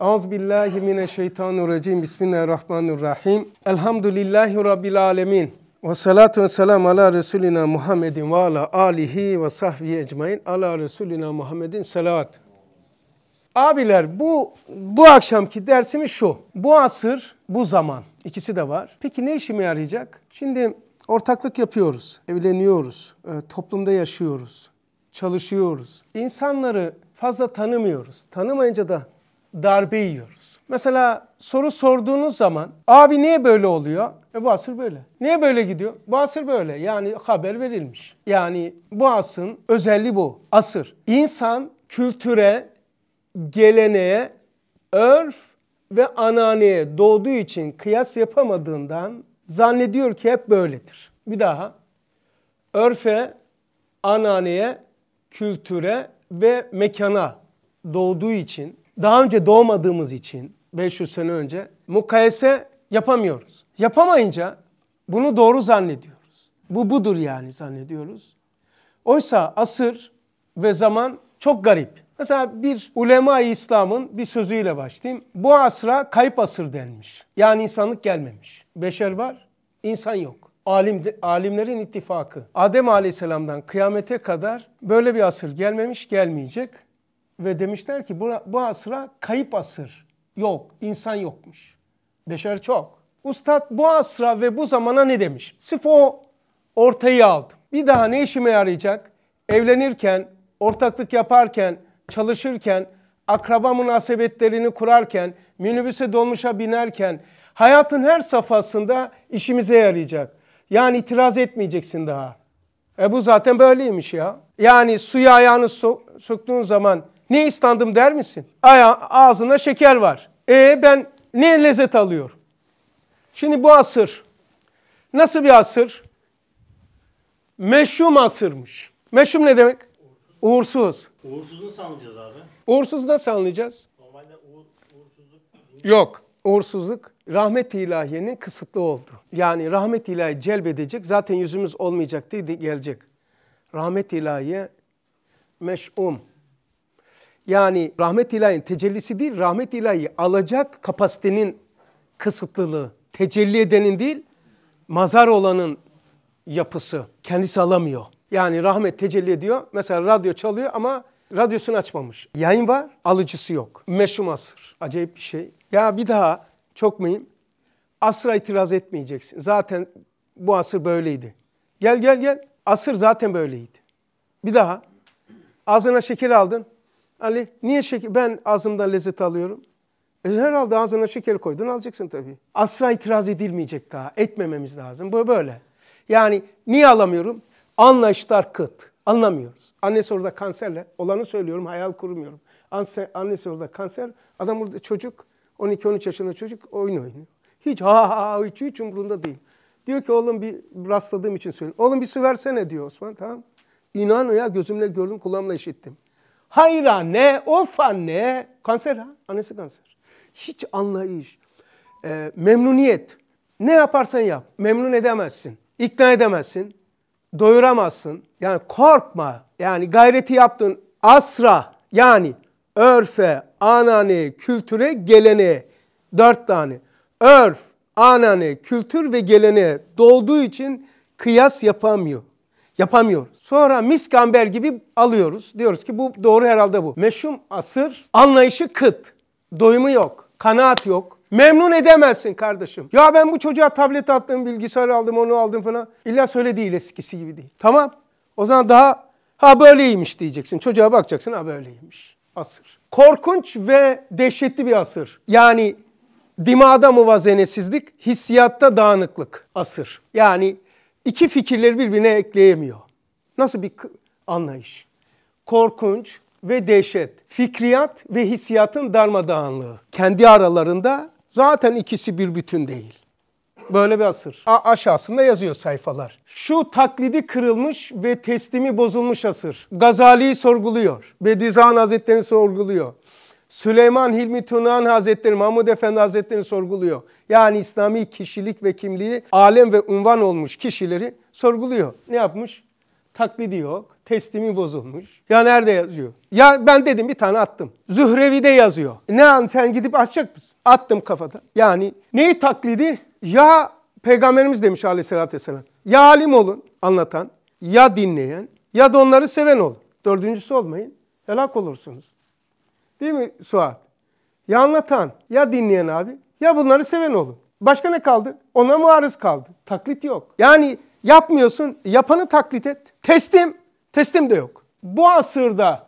Auz billahi mineşşeytanirracim. Bismillahirrahmanirrahim. Elhamdülillahi rabbil alamin. Ve salatu ve selam ala Resulina Muhammedin ve ala alihi ve sahbihi ecmain. Ala Resulina Muhammedin salavat. Abiler bu bu akşamki dersimiz şu. Bu asır, bu zaman. İkisi de var. Peki ne işime yarayacak? Şimdi ortaklık yapıyoruz, evleniyoruz, ee, toplumda yaşıyoruz, çalışıyoruz. İnsanları fazla tanımıyoruz. Tanımayınca da darbe yiyoruz. Mesela soru sorduğunuz zaman abi niye böyle oluyor? E bu asır böyle. Niye böyle gidiyor? Bu asır böyle. Yani haber verilmiş. Yani bu asın özelliği bu. Asır. İnsan kültüre, geleneğe, örf ve ananeye doğduğu için kıyas yapamadığından zannediyor ki hep böyledir. Bir daha. Örfe, ananeye, kültüre ve mekana doğduğu için daha önce doğmadığımız için 500 sene önce mukayese yapamıyoruz. Yapamayınca bunu doğru zannediyoruz. Bu budur yani zannediyoruz. Oysa asır ve zaman çok garip. Mesela bir ulema-i İslam'ın bir sözüyle başlayayım. Bu asra kayıp asır denmiş. Yani insanlık gelmemiş. Beşer var, insan yok. Alim, alimlerin ittifakı. Adem Aleyhisselam'dan kıyamete kadar böyle bir asır gelmemiş, gelmeyecek ve demişler ki bu, bu asra kayıp asır yok, insan yokmuş. Beşer çok. Ustad bu asra ve bu zamana ne demiş? Sırf o ortayı aldım. Bir daha ne işime yarayacak? Evlenirken, ortaklık yaparken, çalışırken, akraba münasebetlerini kurarken, minibüse dolmuşa binerken, hayatın her safhasında işimize yarayacak. Yani itiraz etmeyeceksin daha. E bu zaten böyleymiş ya. Yani suya ayağını so- soktuğun zaman ne istandım der misin? Aya, ağzına şeker var. E ben ne lezzet alıyorum? Şimdi bu asır nasıl bir asır? Meşhum asırmış. Meşhum ne demek? Uğursuz. Uğursuz nasıl anlayacağız abi? Uğursuz nasıl anlayacağız? Normalde uğur, uğursuzluk... Yok. Uğursuzluk rahmet ilahiyenin kısıtlı oldu. Yani rahmet ilahi celbedecek zaten yüzümüz olmayacak diye gelecek. Rahmet ilahiye meş'um. Yani rahmet ilahin tecellisi değil, rahmet ilahi alacak kapasitenin kısıtlılığı. Tecelli edenin değil, mazar olanın yapısı. Kendisi alamıyor. Yani rahmet tecelli ediyor. Mesela radyo çalıyor ama radyosunu açmamış. Yayın var, alıcısı yok. Meşhum asır. Acayip bir şey. Ya bir daha çok mühim. Asra itiraz etmeyeceksin. Zaten bu asır böyleydi. Gel gel gel. Asır zaten böyleydi. Bir daha. Ağzına şeker aldın. Ali niye şeker? Ben ağzımdan lezzet alıyorum. E herhalde ağzına şeker koydun alacaksın tabii. Asla itiraz edilmeyecek daha. Etmememiz lazım. Bu böyle. Yani niye alamıyorum? Anlayışlar kıt. Anlamıyoruz. Annesi orada kanserle. Olanı söylüyorum hayal kurmuyorum. Anse, annesi orada kanser. Adam orada çocuk. 12-13 yaşında çocuk oyun oynuyor. Hiç ha ha hiç, hiç umrunda değil. Diyor ki oğlum bir rastladığım için söylüyorum. Oğlum bir su versene diyor Osman tamam. İnan ya gözümle gördüm kulağımla işittim. Hayır anne, of anne. Kanser ha, annesi kanser. Hiç anlayış, e, memnuniyet. Ne yaparsan yap, memnun edemezsin, ikna edemezsin, doyuramazsın. Yani korkma, yani gayreti yaptın asra, yani örfe, anane, kültüre, geleneğe. Dört tane. Örf, anane, kültür ve geleneğe doğduğu için kıyas yapamıyor yapamıyoruz. Sonra miskamber gibi alıyoruz. Diyoruz ki bu doğru herhalde bu. Meşhum asır anlayışı kıt. Doyumu yok. Kanaat yok. Memnun edemezsin kardeşim. Ya ben bu çocuğa tablet attım, bilgisayar aldım, onu aldım falan. İlla söyle değil eskisi gibi değil. Tamam. O zaman daha ha böyleymiş diyeceksin. Çocuğa bakacaksın ha böyleymiş. Asır. Korkunç ve dehşetli bir asır. Yani dimada muvazenesizlik, hissiyatta dağınıklık asır. Yani iki fikirleri birbirine ekleyemiyor. Nasıl bir anlayış? Korkunç ve dehşet. Fikriyat ve hissiyatın darmadağınlığı. Kendi aralarında zaten ikisi bir bütün değil. Böyle bir asır. A aşağısında yazıyor sayfalar. Şu taklidi kırılmış ve teslimi bozulmuş asır. Gazali'yi sorguluyor. Bediüzzaman Hazretleri'ni sorguluyor. Süleyman Hilmi Tunahan Hazretleri, Mahmud Efendi Hazretlerini sorguluyor. Yani İslami kişilik ve kimliği alem ve unvan olmuş kişileri sorguluyor. Ne yapmış? Taklidi yok, teslimi bozulmuş. Ya nerede yazıyor? Ya ben dedim bir tane attım. Zührevi'de yazıyor. Ne an sen gidip açacak mısın? Attım kafada. Yani neyi taklidi? Ya peygamberimiz demiş aleyhissalatü vesselam. Ya alim olun anlatan, ya dinleyen, ya da onları seven olun. Dördüncüsü olmayın. Helak olursunuz. Değil mi Suat? Ya anlatan, ya dinleyen abi, ya bunları seven olun. Başka ne kaldı? Ona mı arız kaldı. Taklit yok. Yani yapmıyorsun, yapanı taklit et. Teslim, teslim de yok. Bu asırda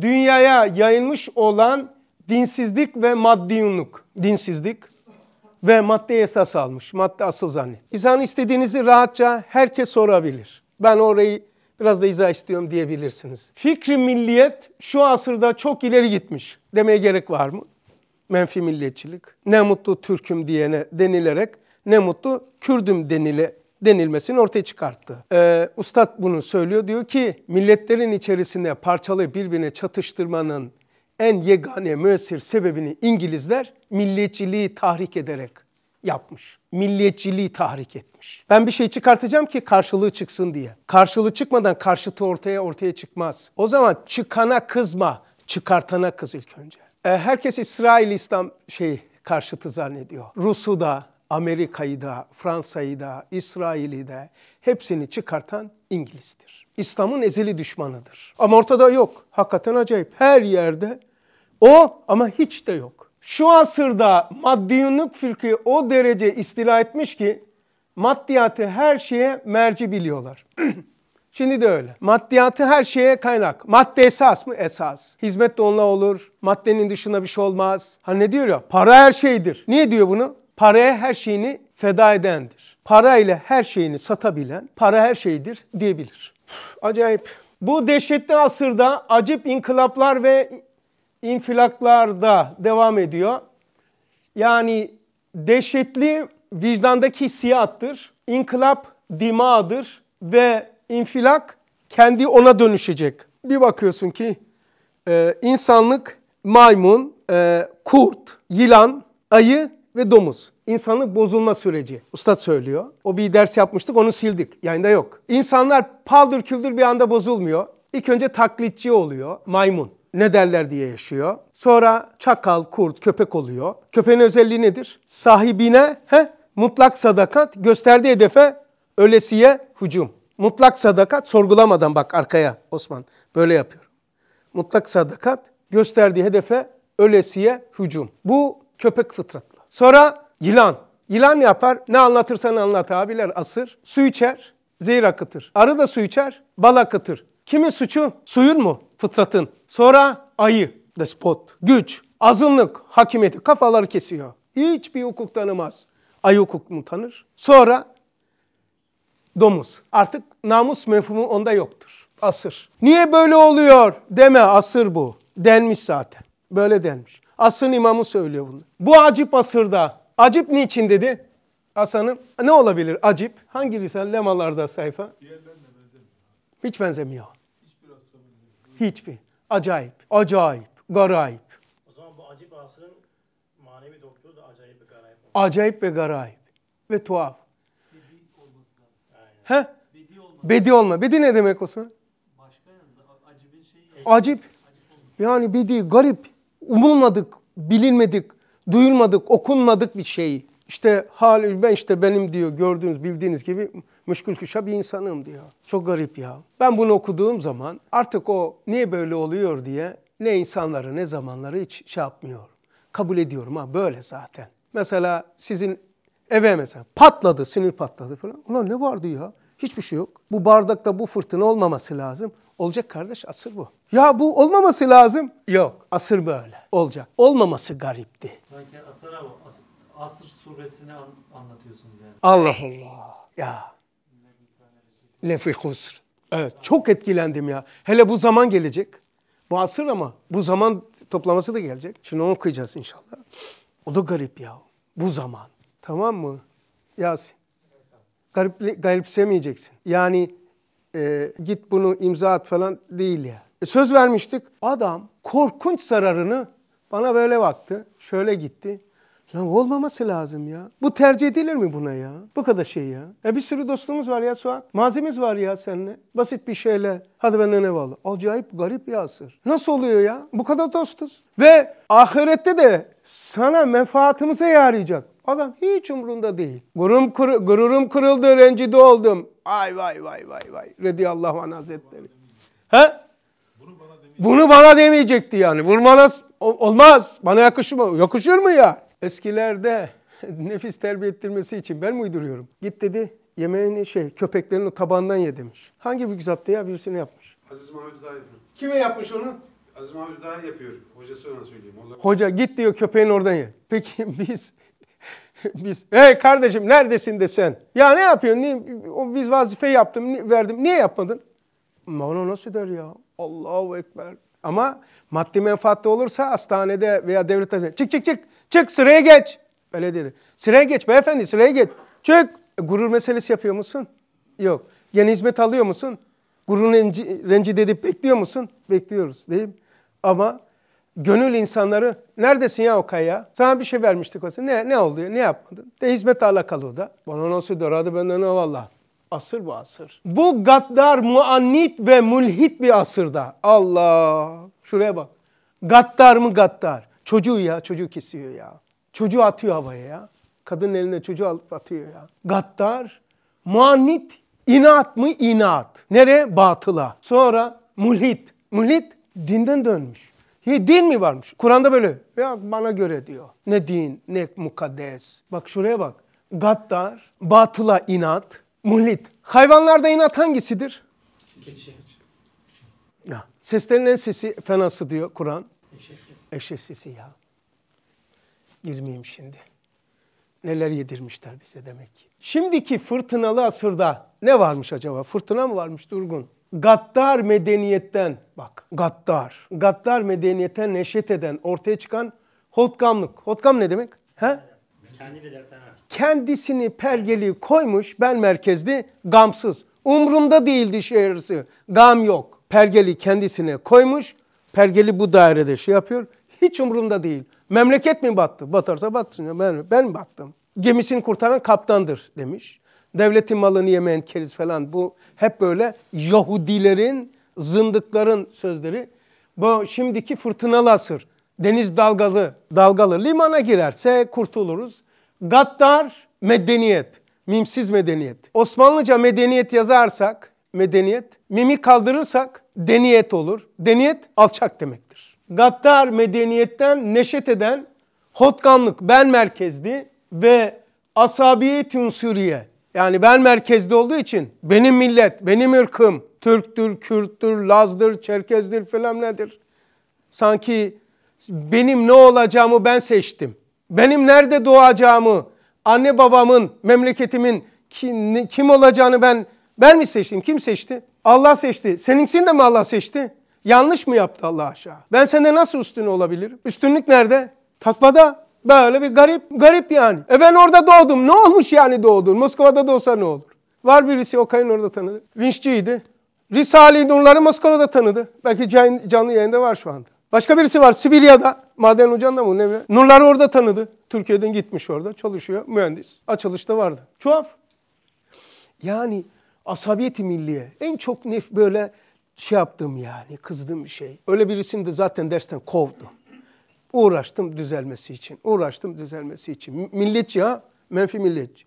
dünyaya yayılmış olan dinsizlik ve maddiyunluk. Dinsizlik ve madde esas almış, madde asıl zannet. İnsan istediğinizi rahatça herkes sorabilir. Ben orayı Biraz da izah istiyorum diyebilirsiniz. Fikri milliyet şu asırda çok ileri gitmiş demeye gerek var mı? Menfi milliyetçilik. Ne mutlu Türk'üm diyene denilerek ne mutlu Kürd'üm denile denilmesini ortaya çıkarttı. Ee, Ustad bunu söylüyor. Diyor ki milletlerin içerisinde parçalı birbirine çatıştırmanın en yegane müessir sebebini İngilizler milliyetçiliği tahrik ederek yapmış. Milliyetçiliği tahrik etmiş. Ben bir şey çıkartacağım ki karşılığı çıksın diye. Karşılığı çıkmadan karşıtı ortaya ortaya çıkmaz. O zaman çıkana kızma, çıkartana kız ilk önce. E, herkes İsrail İslam şeyi karşıtı zannediyor. Rus'u da, Amerika'yı da, Fransa'yı da, İsrail'i de hepsini çıkartan İngiliz'dir. İslam'ın ezeli düşmanıdır. Ama ortada yok. Hakikaten acayip. Her yerde o ama hiç de yok şu asırda maddiyunluk fikri o derece istila etmiş ki maddiyatı her şeye merci biliyorlar. Şimdi de öyle. Maddiyatı her şeye kaynak. Madde esas mı? Esas. Hizmet de onunla olur. Maddenin dışında bir şey olmaz. Ha hani ne diyor ya? Para her şeydir. Niye diyor bunu? Paraya her şeyini feda edendir. Para ile her şeyini satabilen para her şeydir diyebilir. Acayip. Bu dehşetli asırda acip inkılaplar ve infilaklarda devam ediyor. Yani dehşetli vicdandaki hissiyattır. İnkılap dimadır ve infilak kendi ona dönüşecek. Bir bakıyorsun ki e, insanlık maymun, e, kurt, yılan, ayı ve domuz. İnsanlık bozulma süreci. Usta söylüyor. O bir ders yapmıştık onu sildik. Yayında yok. İnsanlar paldır küldür bir anda bozulmuyor. İlk önce taklitçi oluyor maymun ne derler diye yaşıyor. Sonra çakal, kurt, köpek oluyor. Köpeğin özelliği nedir? Sahibine he, mutlak sadakat, gösterdiği hedefe ölesiye hücum. Mutlak sadakat sorgulamadan bak arkaya Osman böyle yapıyor. Mutlak sadakat gösterdiği hedefe ölesiye hücum. Bu köpek fıtratlı. Sonra yılan. Yılan yapar. Ne anlatırsan anlat abiler asır. Su içer, zehir akıtır. Arı da su içer, bal akıtır. Kimin suçu? Suyun mu? fıtratın. Sonra ayı, despot, güç, azınlık, hakimiyeti kafaları kesiyor. Hiçbir hukuk tanımaz. Ayı hukuk mu tanır? Sonra domuz. Artık namus mefhumu onda yoktur. Asır. Niye böyle oluyor deme asır bu. Denmiş zaten. Böyle denmiş. Asrın imamı söylüyor bunu. Bu acip asırda. Acip niçin dedi? Hasan'ım ne olabilir acip? Hangi risale lemalarda sayfa? Diğerlerine benzemiyor. Hiç benzemiyor. Hiçbir. Acayip, acayip, garayip. O zaman bu acip asrın manevi doktoru da acayip ve garayip. Acayip ve garayip ve tuhaf. Bedi olması lazım. He? Bedi olma. Bedi olma. Bedi ne demek olsun? Başka yanında acibin şeyi. Acip. acip yani bedi, garip, umulmadık, bilinmedik, duyulmadık, okunmadık bir şeyi. İşte hal ben işte benim diyor gördüğünüz bildiğiniz gibi müşkül kuşa bir insanım diyor. Çok garip ya. Ben bunu okuduğum zaman artık o niye böyle oluyor diye ne insanları ne zamanları hiç şey yapmıyorum. Kabul ediyorum ha böyle zaten. Mesela sizin eve mesela patladı, sinir patladı falan. Ulan ne vardı ya? Hiçbir şey yok. Bu bardakta bu fırtına olmaması lazım. Olacak kardeş asır bu. Ya bu olmaması lazım. Yok asır böyle. Olacak. Olmaması garipti. Sanki asır ama asır, asır suresini an, anlatıyorsunuz yani. Allah Allah. Ya lefi husr. Evet çok etkilendim ya. Hele bu zaman gelecek. Bu asır ama bu zaman toplaması da gelecek. Şimdi onu okuyacağız inşallah. O da garip ya. Bu zaman. Tamam mı? Yasin. Garip, garipsemeyeceksin. Yani e, git bunu imza at falan değil ya. E, söz vermiştik. Adam korkunç zararını bana böyle baktı. Şöyle gitti. Ya olmaması lazım ya. Bu tercih edilir mi buna ya? Bu kadar şey ya. Ya bir sürü dostumuz var ya Suat. Mazimiz var ya seninle. Basit bir şeyle. Hadi benden ne bağlı. Acayip garip bir asır. Nasıl oluyor ya? Bu kadar dostuz. Ve ahirette de sana menfaatimize yarayacak. Adam hiç umrunda değil. Gurum kır, gururum kırıldı, rencide oldum. Ay vay vay vay vay. Radiyallahu anh hazretleri. He? Bunu bana, demeyecekti yani. Bunu bana olmaz. Bana yakışır mı? Yakışır mı ya? Eskilerde nefis terbiye ettirmesi için ben mi uyduruyorum? Git dedi yemeğini şey köpeklerin o tabandan ye demiş. Hangi büyük zattı ya birisini yapmış. Aziz Mahmut Daha yapıyor. Kime yapmış onu? Aziz Mahmut Daha yapıyor. Hocası ona söyleyeyim. Onlar... Hoca git diyor köpeğin oradan ye. Peki biz biz hey kardeşim neredesin de sen? Ya ne yapıyorsun? Niye? O, biz vazife yaptım, verdim. Niye yapmadın? Mevla nasıl der ya? Allahu Ekber. Ama maddi menfaatte olursa hastanede veya devlet hastanede çık çık çık Çık sıraya geç. Öyle dedi. Sıraya geç beyefendi sıraya geç. Çık. E, gurur meselesi yapıyor musun? Yok. Yeni hizmet alıyor musun? Gurur renci, rencide edip bekliyor musun? Bekliyoruz değil mi? Ama gönül insanları neredesin ya o kaya? Sana bir şey vermiştik olsun. Ne, ne oldu? Ne yapmadın? De hizmet alakalı o da. Bana nasıl doradı benden ne valla. Asır bu asır. Bu gaddar, muannit ve mulhit bir asırda. Allah. Şuraya bak. Gaddar mı gaddar? Çocuğu ya çocuğu kesiyor ya. Çocuğu atıyor havaya ya. Kadının eline çocuğu alıp atıyor ya. Gattar, muannit, inat mı inat. Nere? Batıla. Sonra mulhit. Mulhit dinden dönmüş. He, din mi varmış? Kur'an'da böyle. Ya bana göre diyor. Ne din, ne mukaddes. Bak şuraya bak. Gattar, batıla inat, mulhit. Hayvanlarda inat hangisidir? Keçi. Ya, seslerin en sesi fenası diyor Kur'an. Eşek eşesisi ya. Girmeyeyim şimdi. Neler yedirmişler bize demek ki. Şimdiki fırtınalı asırda ne varmış acaba? Fırtına mı varmış Durgun? Gaddar medeniyetten, bak gaddar, gaddar medeniyetten neşet eden, ortaya çıkan hotkamlık. Hotkam ne demek? He? Kendisini pergeli koymuş, ben merkezli, gamsız. Umrumda değildi şehirsi, gam yok. Pergeli kendisine koymuş, pergeli bu dairede şey yapıyor hiç umurumda değil. Memleket mi battı? Batarsa batsın. Ben, ben mi battım? Gemisini kurtaran kaptandır demiş. Devletin malını yemeyen keriz falan bu hep böyle Yahudilerin, zındıkların sözleri. Bu şimdiki fırtınalı asır. Deniz dalgalı, dalgalı limana girerse kurtuluruz. Gaddar medeniyet, mimsiz medeniyet. Osmanlıca medeniyet yazarsak, medeniyet, mimi kaldırırsak deniyet olur. Deniyet alçak demektir gaddar medeniyetten neşet eden hotkanlık ben merkezdi ve asabiyet unsuriye yani ben merkezli olduğu için benim millet, benim ırkım Türktür, Kürttür, Laz'dır, Çerkez'dir falan nedir? Sanki benim ne olacağımı ben seçtim. Benim nerede doğacağımı, anne babamın, memleketimin kim, kim olacağını ben ben mi seçtim? Kim seçti? Allah seçti. Seninkisini de mi Allah seçti? Yanlış mı yaptı Allah aşağı? Ben sende nasıl üstün olabilirim? Üstünlük nerede? Takvada. Böyle bir garip, garip yani. E ben orada doğdum. Ne olmuş yani doğdun? Moskova'da doğsa ne olur? Var birisi o Okay'ın orada tanıdı. Vinççiydi. Risale-i Nurları Moskova'da tanıdı. Belki canlı yayında var şu anda. Başka birisi var Sibirya'da. Maden Ocağı'nda mı? Ne? Nurları orada tanıdı. Türkiye'den gitmiş orada. Çalışıyor. Mühendis. Açılışta vardı. Tuhaf. Yani asabiyeti milliye. En çok nef böyle şey yaptım yani kızdım bir şey. Öyle birisini de zaten dersten kovdum. Uğraştım düzelmesi için. Uğraştım düzelmesi için. Milletçi ha. Menfi milletçi.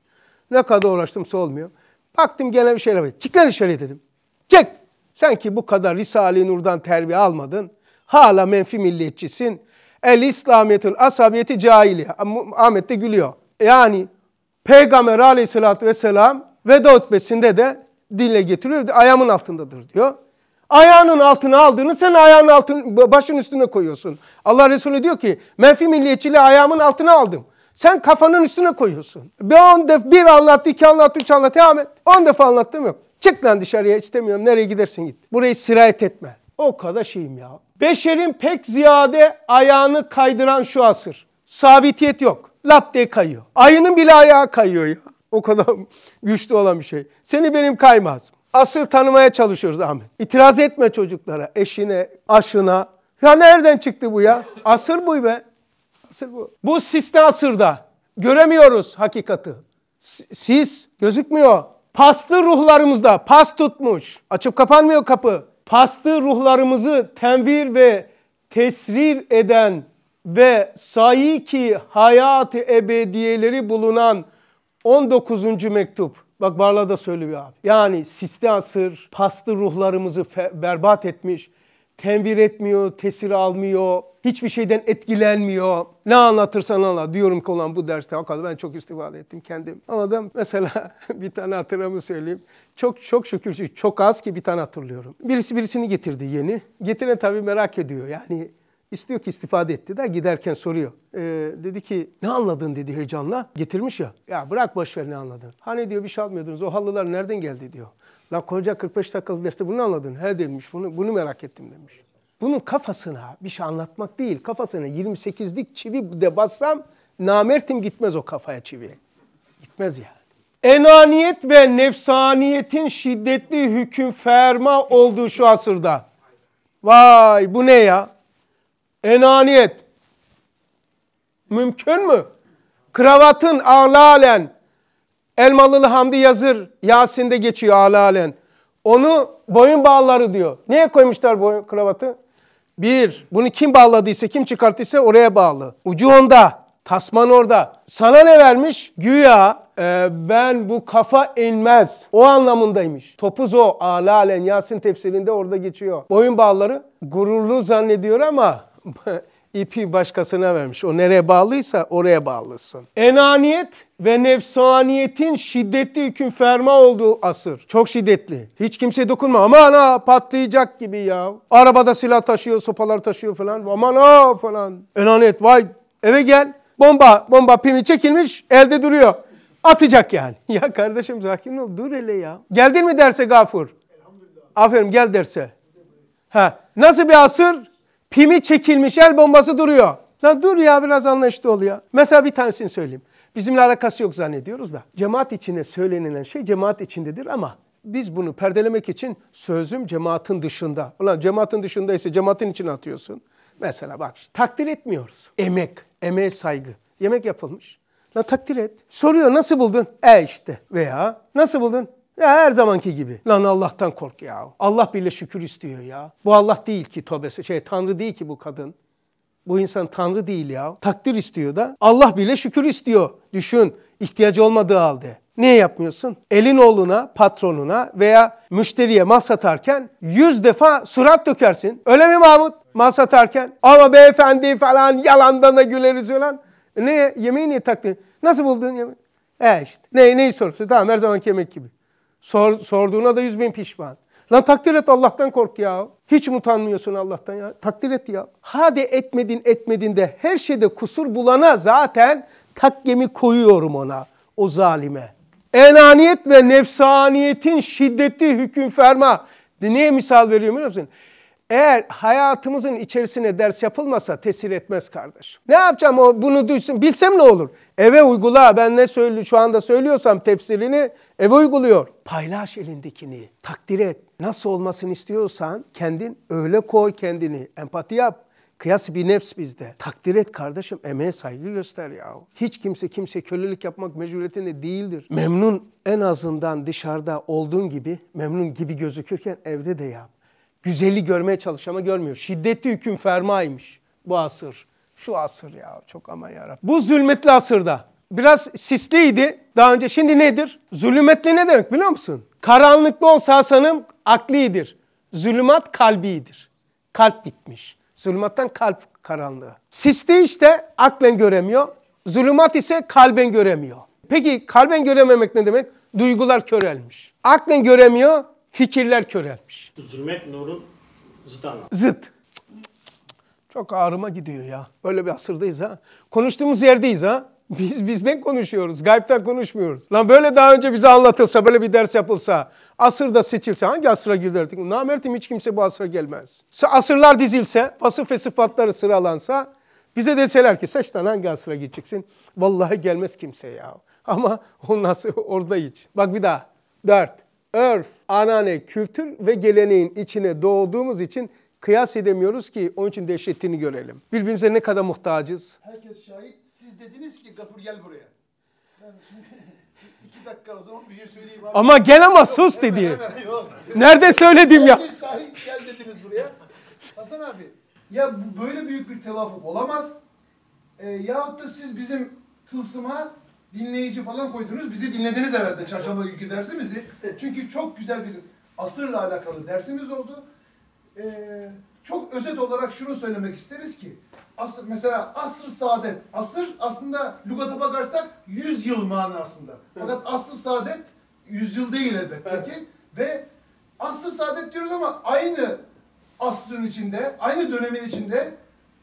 Ne kadar uğraştım, olmuyor. Baktım gene bir şeyler var. Çık lan dışarı dedim. Çık. Sen ki bu kadar Risale-i Nur'dan terbiye almadın. Hala menfi milliyetçisin. El İslamiyetül asabiyeti cahiliye. Ahmet de gülüyor. Yani Peygamber aleyhissalatü vesselam veda hutbesinde de dile getiriyor. Ayağımın altındadır diyor ayağının altına aldığını sen ayağın altın, başın üstüne koyuyorsun. Allah Resulü diyor ki menfi milliyetçiliği ayağımın altına aldım. Sen kafanın üstüne koyuyorsun. Bir, on defa bir anlattı, iki anlattı, üç anlattı. Devam et. On defa anlattım yok. Çık lan dışarıya istemiyorum. Nereye gidersin git. Burayı sirayet etme. O kadar şeyim ya. Beşerin pek ziyade ayağını kaydıran şu asır. Sabitiyet yok. Lap diye kayıyor. Ayının bile ayağı kayıyor ya. O kadar güçlü olan bir şey. Seni benim kaymaz asır tanımaya çalışıyoruz Ahmet. İtiraz etme çocuklara, eşine, aşına. Ya nereden çıktı bu ya? Asır bu be. Asır bu. Bu siste asırda göremiyoruz hakikati. Sis gözükmüyor. Pastı ruhlarımızda pas tutmuş. Açıp kapanmıyor kapı. Pastı ruhlarımızı tenvir ve tesrir eden ve sayi ki hayat ebediyeleri bulunan 19. mektup. Bak Barla da söylüyor abi. Yani sisli asır paslı ruhlarımızı berbat etmiş. Tenvir etmiyor, tesir almıyor, hiçbir şeyden etkilenmiyor. Ne anlatırsan anlat. Diyorum ki olan bu derste hakikaten ben çok istifade ettim kendim. Anladım. Mesela bir tane hatıramı söyleyeyim. Çok çok şükür çok az ki bir tane hatırlıyorum. Birisi birisini getirdi yeni. Getire tabii merak ediyor. Yani İstiyor ki istifade etti de giderken soruyor. Ee, dedi ki ne anladın dedi heyecanla. Getirmiş ya. Ya bırak boşver ne anladın. Hani diyor bir şey almıyordunuz. O halılar nereden geldi diyor. La koca 45 dakikalık derste bunu anladın. He demiş bunu, bunu merak ettim demiş. Bunun kafasına bir şey anlatmak değil. Kafasına 28'lik çivi de bassam namertim gitmez o kafaya çivi. Gitmez yani. Enaniyet ve nefsaniyetin şiddetli hüküm ferma olduğu şu asırda. Vay bu ne ya? Enaniyet. Mümkün mü? Kravatın ağlalen Elmalılı Hamdi Yazır Yasin'de geçiyor ağlalen. Onu boyun bağları diyor. Niye koymuşlar boyun kravatı? Bir, bunu kim bağladıysa, kim çıkarttıysa oraya bağlı. Ucu onda, tasman orada. Sana ne vermiş? Güya e, ben bu kafa inmez. O anlamındaymış. Topuz o. Alalen Yasin tefsirinde orada geçiyor. Boyun bağları gururlu zannediyor ama ipi başkasına vermiş. O nereye bağlıysa oraya bağlısın. Enaniyet ve nefsaniyetin şiddetli hüküm ferma olduğu asır. Çok şiddetli. Hiç kimseye dokunma. Aman ha patlayacak gibi ya. Arabada silah taşıyor, sopalar taşıyor falan. Aman ha falan. Enaniyet vay eve gel. Bomba, bomba pimi çekilmiş elde duruyor. Atacak yani. Ya kardeşim sakin ol dur hele ya. Geldin mi derse gafur? Aferin gel derse. Ha. Nasıl bir asır? Pimi çekilmiş el bombası duruyor. Lan dur ya biraz anlaştı ol ya. Mesela bir tanesini söyleyeyim. Bizimle alakası yok zannediyoruz da. Cemaat içinde söylenilen şey cemaat içindedir ama biz bunu perdelemek için sözüm cemaatin dışında. Ulan cemaatin dışında ise cemaatin içine atıyorsun. Mesela bak takdir etmiyoruz. Emek, emeğe saygı. Yemek yapılmış. La takdir et. Soruyor nasıl buldun? E işte veya nasıl buldun? Ya her zamanki gibi. Lan Allah'tan kork ya. Allah bile şükür istiyor ya. Bu Allah değil ki tobesi. Şey Tanrı değil ki bu kadın. Bu insan Tanrı değil ya. Takdir istiyor da. Allah bile şükür istiyor. Düşün. ihtiyacı olmadığı halde. Niye yapmıyorsun? Elin oğluna, patronuna veya müşteriye mal satarken yüz defa surat dökersin. Öyle mi Mahmut? Mal satarken. Ama beyefendi falan yalandan da güleriz falan. E ne? Yemeği niye taktın? Nasıl buldun yemeği? E işte. Ne, neyi soruyorsun? Tamam her zamanki yemek gibi. Sor, sorduğuna da yüz bin pişman. Lan takdir et Allah'tan kork ya. Hiç mi utanmıyorsun Allah'tan ya? Takdir et ya. Hadi etmedin etmedin de her şeyde kusur bulana zaten takgemi koyuyorum ona. O zalime. Enaniyet ve nefsaniyetin şiddeti hüküm ferma. Neye misal veriyorum biliyor musun? Eğer hayatımızın içerisine ders yapılmasa tesir etmez kardeş. Ne yapacağım o bunu duysun bilsem ne olur? Eve uygula ben ne söylü şu anda söylüyorsam tefsirini eve uyguluyor. Paylaş elindekini, takdir et. Nasıl olmasını istiyorsan kendin öyle koy kendini. Empati yap. Kıyas bir nefs bizde. Takdir et kardeşim, emeğe saygı göster ya. Hiç kimse kimse kölelik yapmak mecburiyetinde değildir. Memnun en azından dışarıda olduğun gibi, memnun gibi gözükürken evde de yap güzeli görmeye çalış ama görmüyor. Şiddeti hüküm fermaymış bu asır. Şu asır ya çok ama yarabbim. Bu zulmetli asırda biraz sisliydi daha önce. Şimdi nedir? Zulümetli ne demek biliyor musun? Karanlıklı olsa Hasan'ım aklidir. Zulümat kalbidir. Kalp bitmiş. Zulümattan kalp karanlığı. Sisli işte aklen göremiyor. Zulümat ise kalben göremiyor. Peki kalben görememek ne demek? Duygular körelmiş. Aklen göremiyor, fikirler körelmiş. Zulmet nurun zıt anlamı. Zıt. Çok ağrıma gidiyor ya. Böyle bir asırdayız ha. Konuştuğumuz yerdeyiz ha. Biz bizden konuşuyoruz. Gayb'den konuşmuyoruz. Lan böyle daha önce bize anlatılsa, böyle bir ders yapılsa, asırda seçilse hangi asıra girerdik? Namertim hiç kimse bu asıra gelmez. Asırlar dizilse, vasıf ve sıfatları sıralansa, bize deseler ki saçtan hangi asıra gideceksin? Vallahi gelmez kimse ya. Ama o nasıl orada hiç. Bak bir daha. Dört örf, anane, kültür ve geleneğin içine doğduğumuz için kıyas edemiyoruz ki onun için dehşetini görelim. Birbirimize ne kadar muhtacız. Herkes şahit. Siz dediniz ki Gafur gel buraya. Yani iki dakika o zaman bir şey söyleyeyim abi. Ama gel ama sus dedi. Hemen, yok. Nerede söyledim ya? Herkes şahit gel dediniz buraya. Hasan abi ya böyle büyük bir tevafuk olamaz. E, yahut da siz bizim tılsıma dinleyici falan koydunuz. Bizi dinlediniz herhalde çarşamba günkü dersimizi. Çünkü çok güzel bir asırla alakalı dersimiz oldu. Ee, çok özet olarak şunu söylemek isteriz ki asır, mesela asr saadet. Asır aslında lügata bakarsak 100 yıl manasında. Fakat asr saadet 100 yıl değil elbette ki. Ve asr saadet diyoruz ama aynı asrın içinde, aynı dönemin içinde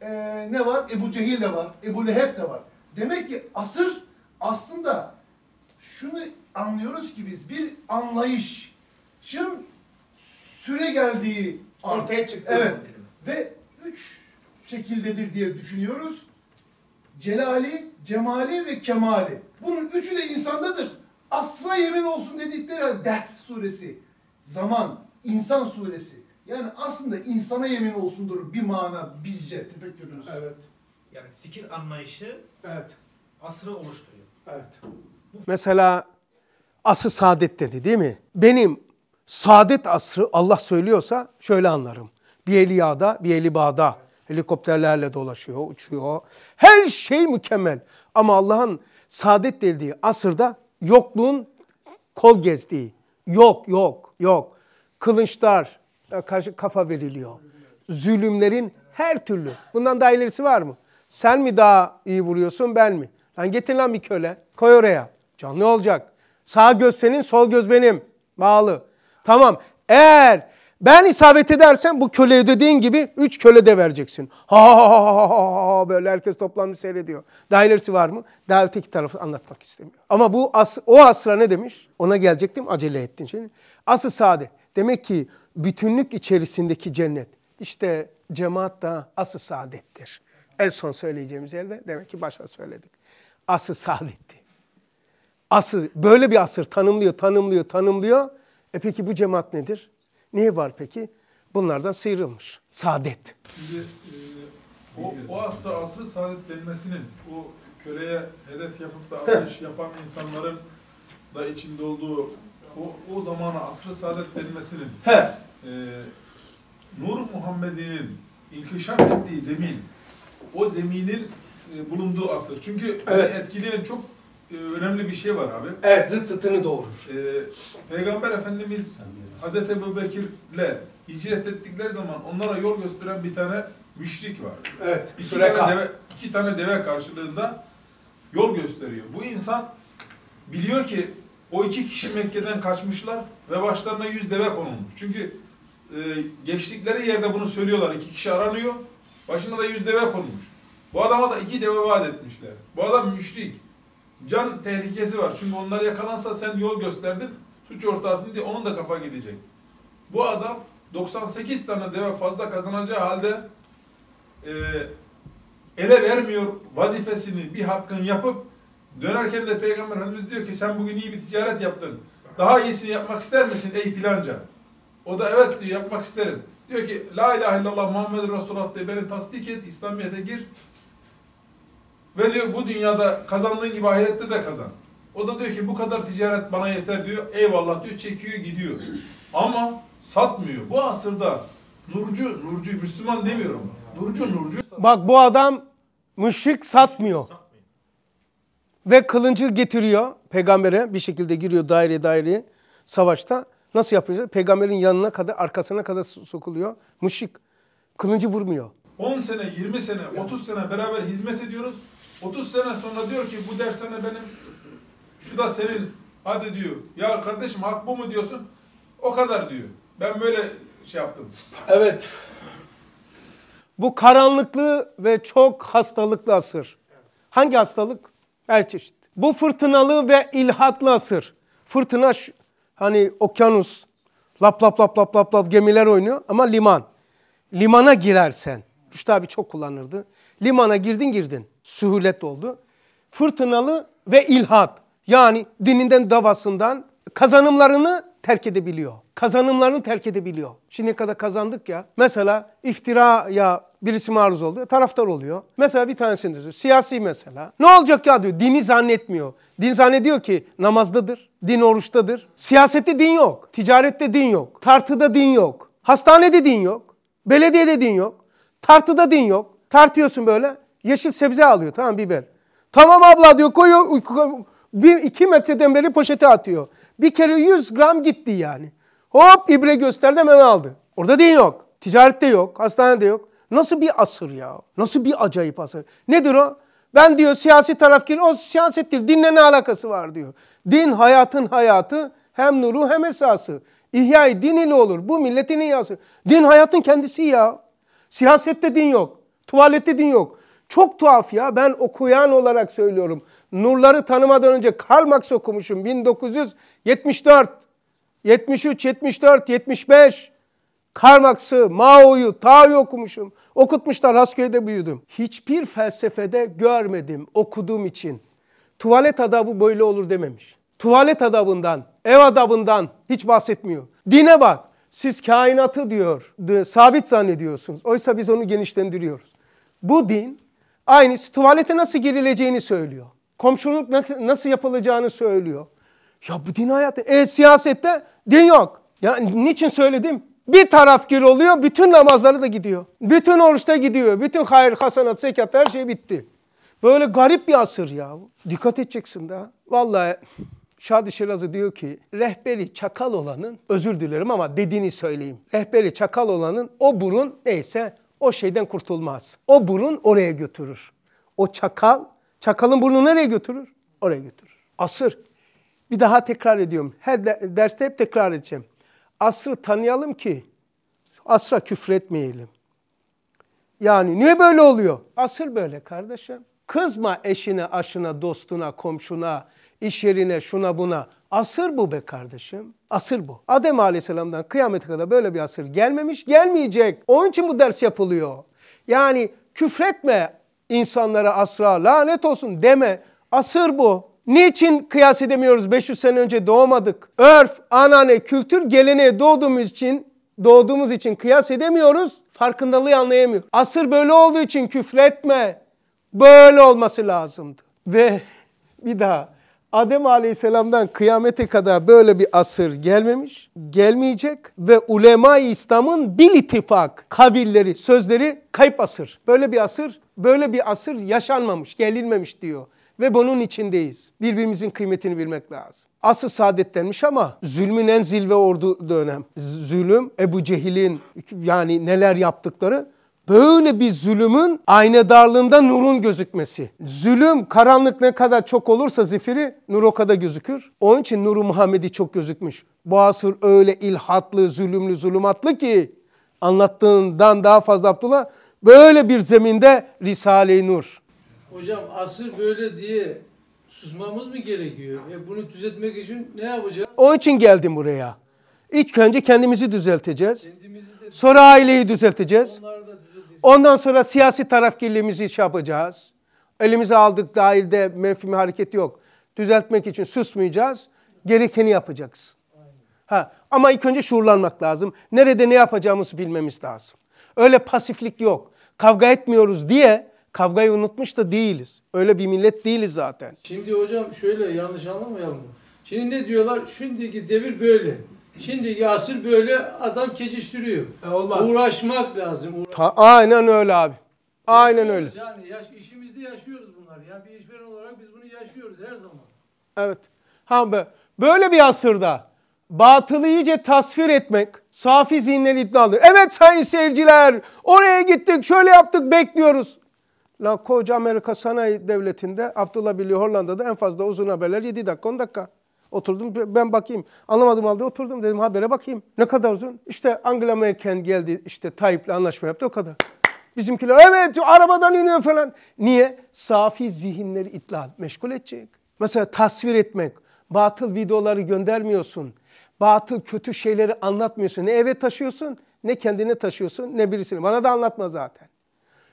e, ne var? Ebu Cehil de var, Ebu Leheb de var. Demek ki asır aslında şunu anlıyoruz ki biz bir anlayışın süre geldiği ortaya çıktı. Evet. Ve üç şekildedir diye düşünüyoruz. Celali, cemali ve kemali. Bunun üçü de insandadır. Aslına yemin olsun dedikleri Dehr suresi, zaman, insan suresi. Yani aslında insana yemin olsundur bir mana bizce tefekkürünüz. Evet. Yani fikir anlayışı evet. asrı oluşturuyor. Evet. Mesela asrı saadet dedi değil mi? Benim saadet asrı Allah söylüyorsa şöyle anlarım. Bir eli yağda, bir eli bağda. Helikopterlerle dolaşıyor, uçuyor. Her şey mükemmel. Ama Allah'ın saadet dediği asırda yokluğun kol gezdiği. Yok, yok, yok. Kılınçlar e, karşı kafa veriliyor. Zulümlerin her türlü. Bundan daha ilerisi var mı? Sen mi daha iyi vuruyorsun, ben mi? Lan getir lan bir köle. Koy oraya. Canlı olacak. Sağ göz senin, sol göz benim. Bağlı. Tamam. Eğer ben isabet edersen, bu köleye dediğin gibi üç köle de vereceksin. Ha ha ha ha ha ha böyle herkes toplanmış seyrediyor. Daha ilerisi var mı? Daha öteki tarafı anlatmak istemiyor. Ama bu as o asra ne demiş? Ona gelecektim acele ettin şimdi. Asıl saadet. Demek ki bütünlük içerisindeki cennet. İşte cemaat da asıl saadettir. En son söyleyeceğimiz yerde demek ki başta söyledik asr saadetti. Asır, böyle bir asır tanımlıyor, tanımlıyor, tanımlıyor. E peki bu cemaat nedir? Niye var peki? Bunlardan sıyrılmış. Saadet. Şimdi e, o, o asra asrı saadet denmesinin, o köleye hedef yapıp da arayış yapan insanların da içinde olduğu o, o zamana asrı saadet denmesinin E, Nur Muhammed'in inkişaf ettiği zemin, o zeminin e, bulunduğu asır. Çünkü evet. etkileyen çok e, önemli bir şey var abi. Evet, zıt zıtını doğurur. E, Peygamber Efendimiz Hz. Ebu Bekir'le hicret ettikleri zaman onlara yol gösteren bir tane müşrik var. Evet, iki tane, deve, iki tane deve karşılığında yol gösteriyor. Bu insan biliyor ki o iki kişi Mekke'den kaçmışlar ve başlarına yüz deve konulmuş. Çünkü e, geçtikleri yerde bunu söylüyorlar. İki kişi aranıyor. Başına da yüz deve konulmuş. Bu adama da iki deve vaat etmişler. Bu adam müşrik. Can tehlikesi var. Çünkü onlar yakalansa sen yol gösterdin, suç ortağısın diye onun da kafa gidecek. Bu adam 98 tane deve fazla kazanacağı halde e, ele vermiyor vazifesini bir hakkın yapıp dönerken de Peygamber Efendimiz diyor ki sen bugün iyi bir ticaret yaptın. Daha iyisini yapmak ister misin ey filanca? O da evet diyor yapmak isterim. Diyor ki la ilahe illallah Muhammed Resulullah diye beni tasdik et, İslamiyet'e gir. Ve diyor bu dünyada kazandığın gibi ahirette de kazan. O da diyor ki bu kadar ticaret bana yeter diyor. Eyvallah diyor çekiyor gidiyor. Ama satmıyor. Bu asırda nurcu, nurcu Müslüman demiyorum. Nurcu, nurcu. Bak bu adam müşrik satmıyor. Ve kılıncı getiriyor peygambere bir şekilde giriyor daire daire savaşta. Nasıl yapıyor? Peygamberin yanına kadar arkasına kadar sokuluyor. Müşrik kılıncı vurmuyor. 10 sene, 20 sene, 30 sene beraber hizmet ediyoruz. 30 sene sonra diyor ki bu dersene benim, şu da senin. Hadi diyor. Ya kardeşim hak bu mu diyorsun? O kadar diyor. Ben böyle şey yaptım. Evet. Bu karanlıklı ve çok hastalıklı asır. Hangi hastalık? Her çeşit. Bu fırtınalı ve ilhatlı asır. Fırtına şu, hani okyanus. Lap lap lap lap lap lap gemiler oynuyor ama liman. Limana girersen. Rüştü abi çok kullanırdı. Limana girdin girdin sühulet oldu. Fırtınalı ve ilhat yani dininden davasından kazanımlarını terk edebiliyor. Kazanımlarını terk edebiliyor. Şimdi kadar kazandık ya. Mesela iftiraya birisi maruz oldu, Taraftar oluyor. Mesela bir tanesini diyor. Siyasi mesela. Ne olacak ya diyor. Dini zannetmiyor. Din zannediyor ki namazdadır. Din oruçtadır. Siyasette din yok. Ticarette din yok. Tartıda din yok. Hastanede din yok. Belediyede din yok. Tartıda din yok. Tartıyorsun böyle. Yeşil sebze alıyor tamam biber. Tamam abla diyor koyuyor bir, iki metreden beri poşete atıyor. Bir kere 100 gram gitti yani. Hop ibre gösterdi hemen aldı. Orada din yok. Ticarette yok. Hastanede yok. Nasıl bir asır ya? Nasıl bir acayip asır? Nedir o? Ben diyor siyasi tarafkir o siyasettir. Dinle ne alakası var diyor. Din hayatın hayatı hem nuru hem esası. İhya-i din ile olur. Bu milletin ihyası. Din hayatın kendisi ya. Siyasette din yok. Tuvalette din yok. Çok tuhaf ya ben okuyan olarak söylüyorum. Nurları tanımadan önce Karl Marx okumuşum 1974, 73, 74, 75. Karl Marx'ı, Mao'yu, Tao'yu okumuşum. Okutmuşlar Hasköy'de büyüdüm. Hiçbir felsefede görmedim okuduğum için. Tuvalet adabı böyle olur dememiş. Tuvalet adabından, ev adabından hiç bahsetmiyor. Dine bak. Siz kainatı diyor, sabit zannediyorsunuz. Oysa biz onu genişlendiriyoruz. Bu din Aynısı tuvalete nasıl girileceğini söylüyor. Komşuluk nasıl yapılacağını söylüyor. Ya bu din hayatı. E siyasette din yok. Ya niçin söyledim? Bir taraf gir oluyor, bütün namazları da gidiyor. Bütün oruçta gidiyor. Bütün hayır, hasanat, zekat her şey bitti. Böyle garip bir asır ya. Dikkat edeceksin daha. Vallahi Şadi Şirazı diyor ki rehberi çakal olanın özür dilerim ama dediğini söyleyeyim. Rehberi çakal olanın o burun neyse o şeyden kurtulmaz. O burun oraya götürür. O çakal, çakalın burnunu nereye götürür? Oraya götürür. Asır. Bir daha tekrar ediyorum. Her derste hep tekrar edeceğim. Asrı tanıyalım ki asra küfretmeyelim. Yani niye böyle oluyor? Asır böyle kardeşim. Kızma eşine, aşına, dostuna, komşuna, iş yerine, şuna buna. Asır bu be kardeşim. Asır bu. Adem Aleyhisselam'dan kıyamete kadar böyle bir asır gelmemiş, gelmeyecek. Onun için bu ders yapılıyor. Yani küfretme insanlara asra, lanet olsun deme. Asır bu. Niçin kıyas edemiyoruz 500 sene önce doğmadık? Örf, anane, kültür, geleneğe doğduğumuz için doğduğumuz için kıyas edemiyoruz. Farkındalığı anlayamıyor. Asır böyle olduğu için küfretme. Böyle olması lazımdı. Ve bir daha Adem Aleyhisselam'dan kıyamete kadar böyle bir asır gelmemiş, gelmeyecek ve ulema-i İslam'ın bir ittifak kabilleri sözleri kayıp asır. Böyle bir asır, böyle bir asır yaşanmamış, gelinmemiş diyor ve bunun içindeyiz. Birbirimizin kıymetini bilmek lazım. Asıl saadetlenmiş ama zulmün en zilve ordu dönem. Zulüm Ebu Cehil'in yani neler yaptıkları böyle bir zulümün ayna darlığında nurun gözükmesi. Zulüm karanlık ne kadar çok olursa zifiri nur o kadar gözükür. Onun için Nuru Muhammedi çok gözükmüş. Bu asır öyle ilhatlı, zulümlü, zulümatlı ki anlattığından daha fazla Abdullah böyle bir zeminde Risale-i Nur. Hocam asır böyle diye susmamız mı gerekiyor? E bunu düzeltmek için ne yapacağız? Onun için geldim buraya. İlk önce kendimizi düzelteceğiz. Kendimizi de... Sonra aileyi düzelteceğiz. Onları da düzelteceğiz. Ondan sonra siyasi tarafkirliğimizi iş şey yapacağız. Elimize aldık dahilde menfi bir hareket yok. Düzeltmek için susmayacağız. Gerekeni yapacaksın. Ha, ama ilk önce şuurlanmak lazım. Nerede ne yapacağımızı bilmemiz lazım. Öyle pasiflik yok. Kavga etmiyoruz diye kavgayı unutmuş da değiliz. Öyle bir millet değiliz zaten. Şimdi hocam şöyle yanlış anlamayalım. Şimdi ne diyorlar? Şimdiki devir böyle. Şimdi Yasir böyle adam keçiştiriyor. E olmaz. Uğraşmak lazım. Uğra aynen öyle abi. Aynen yaşıyoruz öyle. Yani yaş, işimizde yaşıyoruz bunlar. ya bir işveren olarak biz bunu yaşıyoruz her zaman. Evet. Ha be. Böyle bir asırda batılı iyice tasvir etmek safi zihinler iddialıdır. Evet sayın seyirciler oraya gittik şöyle yaptık bekliyoruz. La koca Amerika Sanayi Devleti'nde Abdullah Birliği Hollanda'da en fazla uzun haberler 7 dakika 10 dakika. Oturdum ben bakayım. Anlamadım halde oturdum dedim habere bakayım. Ne kadar uzun? İşte Angela Merkel geldi işte Tayyip'le anlaşma yaptı o kadar. Bizimkiler evet arabadan iniyor falan. Niye? Safi zihinleri itlal meşgul edecek. Mesela tasvir etmek. Batıl videoları göndermiyorsun. Batıl kötü şeyleri anlatmıyorsun. Ne eve taşıyorsun ne kendine taşıyorsun ne birisini. Bana da anlatma zaten.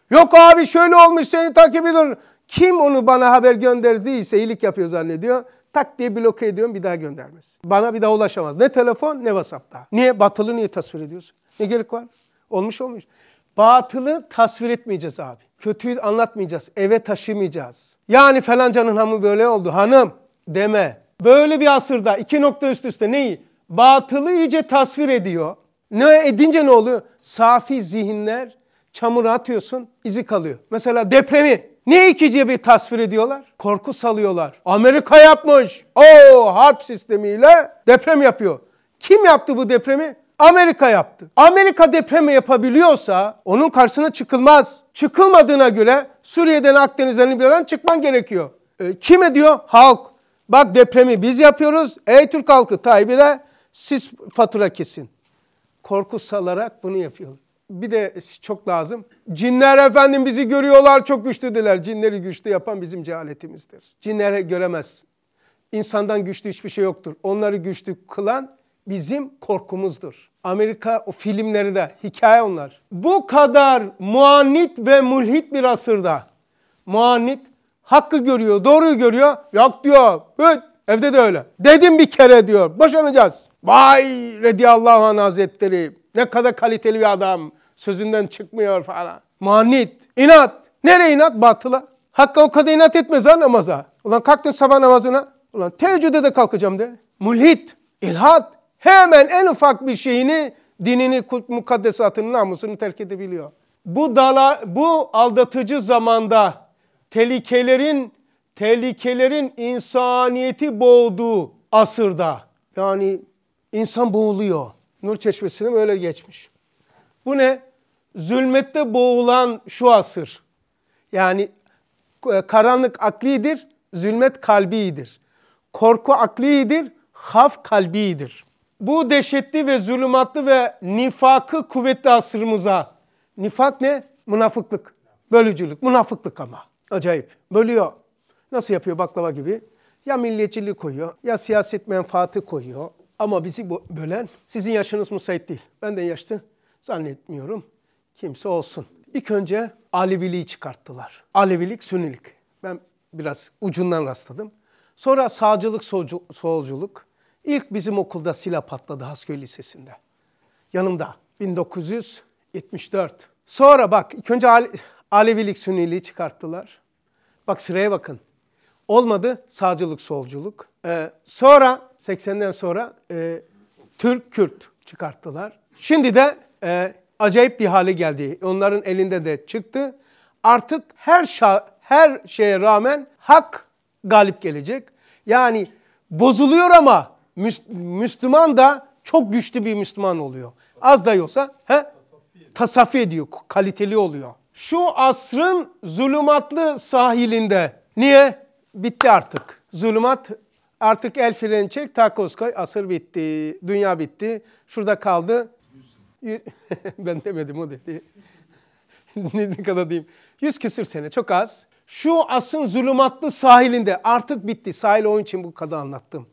Yok abi şöyle olmuş seni takip ediyor. Kim onu bana haber gönderdiyse iyilik yapıyor zannediyor tak diye bloke ediyorum bir daha göndermez. Bana bir daha ulaşamaz. Ne telefon ne WhatsApp'ta. Niye? Batılı niye tasvir ediyorsun? Ne gerek var? Olmuş olmuş. Batılı tasvir etmeyeceğiz abi. Kötüyü anlatmayacağız. Eve taşımayacağız. Yani falancanın hamı böyle oldu. Hanım deme. Böyle bir asırda iki nokta üst üste neyi? Batılı iyice tasvir ediyor. Ne edince ne oluyor? Safi zihinler çamura atıyorsun izi kalıyor. Mesela depremi Niye ikinci bir tasvir ediyorlar? Korku salıyorlar. Amerika yapmış. O harp sistemiyle deprem yapıyor. Kim yaptı bu depremi? Amerika yaptı. Amerika depremi yapabiliyorsa onun karşısına çıkılmaz. Çıkılmadığına göre Suriye'den Akdeniz'den Libya'dan çıkman gerekiyor. E, kime diyor? Halk. Bak depremi biz yapıyoruz. Ey Türk halkı Tayyip'e de siz fatura kesin. Korku salarak bunu yapıyorlar bir de çok lazım. Cinler efendim bizi görüyorlar çok güçlüdüler. Cinleri güçlü yapan bizim cehaletimizdir. Cinlere göremez. İnsandan güçlü hiçbir şey yoktur. Onları güçlü kılan bizim korkumuzdur. Amerika o filmleri de hikaye onlar. Bu kadar muannit ve mulhit bir asırda muannit hakkı görüyor, doğruyu görüyor. Yok diyor. Evet, evde de öyle. Dedim bir kere diyor. Boşanacağız. Vay radiyallahu anh hazretleri. Ne kadar kaliteli bir adam. Sözünden çıkmıyor falan. Manit, inat. Nereye inat? Batıla. Hakka o kadar inat etmez ha namaza. Ulan kalktın sabah namazına. Ulan teheccüde de kalkacağım de. Mulhit, ilhat. Hemen en ufak bir şeyini, dinini, mukaddesatını, namusunu terk edebiliyor. Bu dala, bu aldatıcı zamanda tehlikelerin, tehlikelerin insaniyeti boğduğu asırda. Yani insan boğuluyor. Nur çeşmesini böyle geçmiş. Bu ne? Zulmette boğulan şu asır. Yani e, karanlık aklidir, zulmet kalbidir. Korku aklidir, haf kalbidir. Bu dehşetli ve zulümatlı ve nifakı kuvvetli asrımıza. Nifak ne? Münafıklık, bölücülük, münafıklık ama. Acayip. Bölüyor. Nasıl yapıyor baklava gibi? Ya milliyetçiliği koyuyor, ya siyaset menfaati koyuyor, ama bizi bölen sizin yaşınız müsait değil. Benden yaşlı zannetmiyorum kimse olsun. İlk önce Aleviliği çıkarttılar. Alevilik, Sünnilik. Ben biraz ucundan rastladım. Sonra sağcılık, solcu, solculuk. İlk bizim okulda silah patladı Hasköy Lisesi'nde. Yanımda 1974. Sonra bak ilk önce Ale Alevilik, Sünniliği çıkarttılar. Bak sıraya bakın. Olmadı sağcılık solculuk. Ee, sonra 80'den sonra e, Türk Kürt çıkarttılar. Şimdi de e, acayip bir hale geldi. Onların elinde de çıktı. Artık her şa her şeye rağmen hak galip gelecek. Yani bozuluyor ama Müs Müslüman da çok güçlü bir Müslüman oluyor. Az da olsa he? tasaffi ediyor, kaliteli oluyor. Şu asrın zulümatlı sahilinde niye bitti artık. Zulümat artık el freni çek takoz koy. Asır bitti. Dünya bitti. Şurada kaldı. ben demedim o dedi. ne, ne kadar diyeyim. Yüz küsür sene çok az. Şu asın zulümatlı sahilinde artık bitti. Sahil onun için bu kadar anlattım.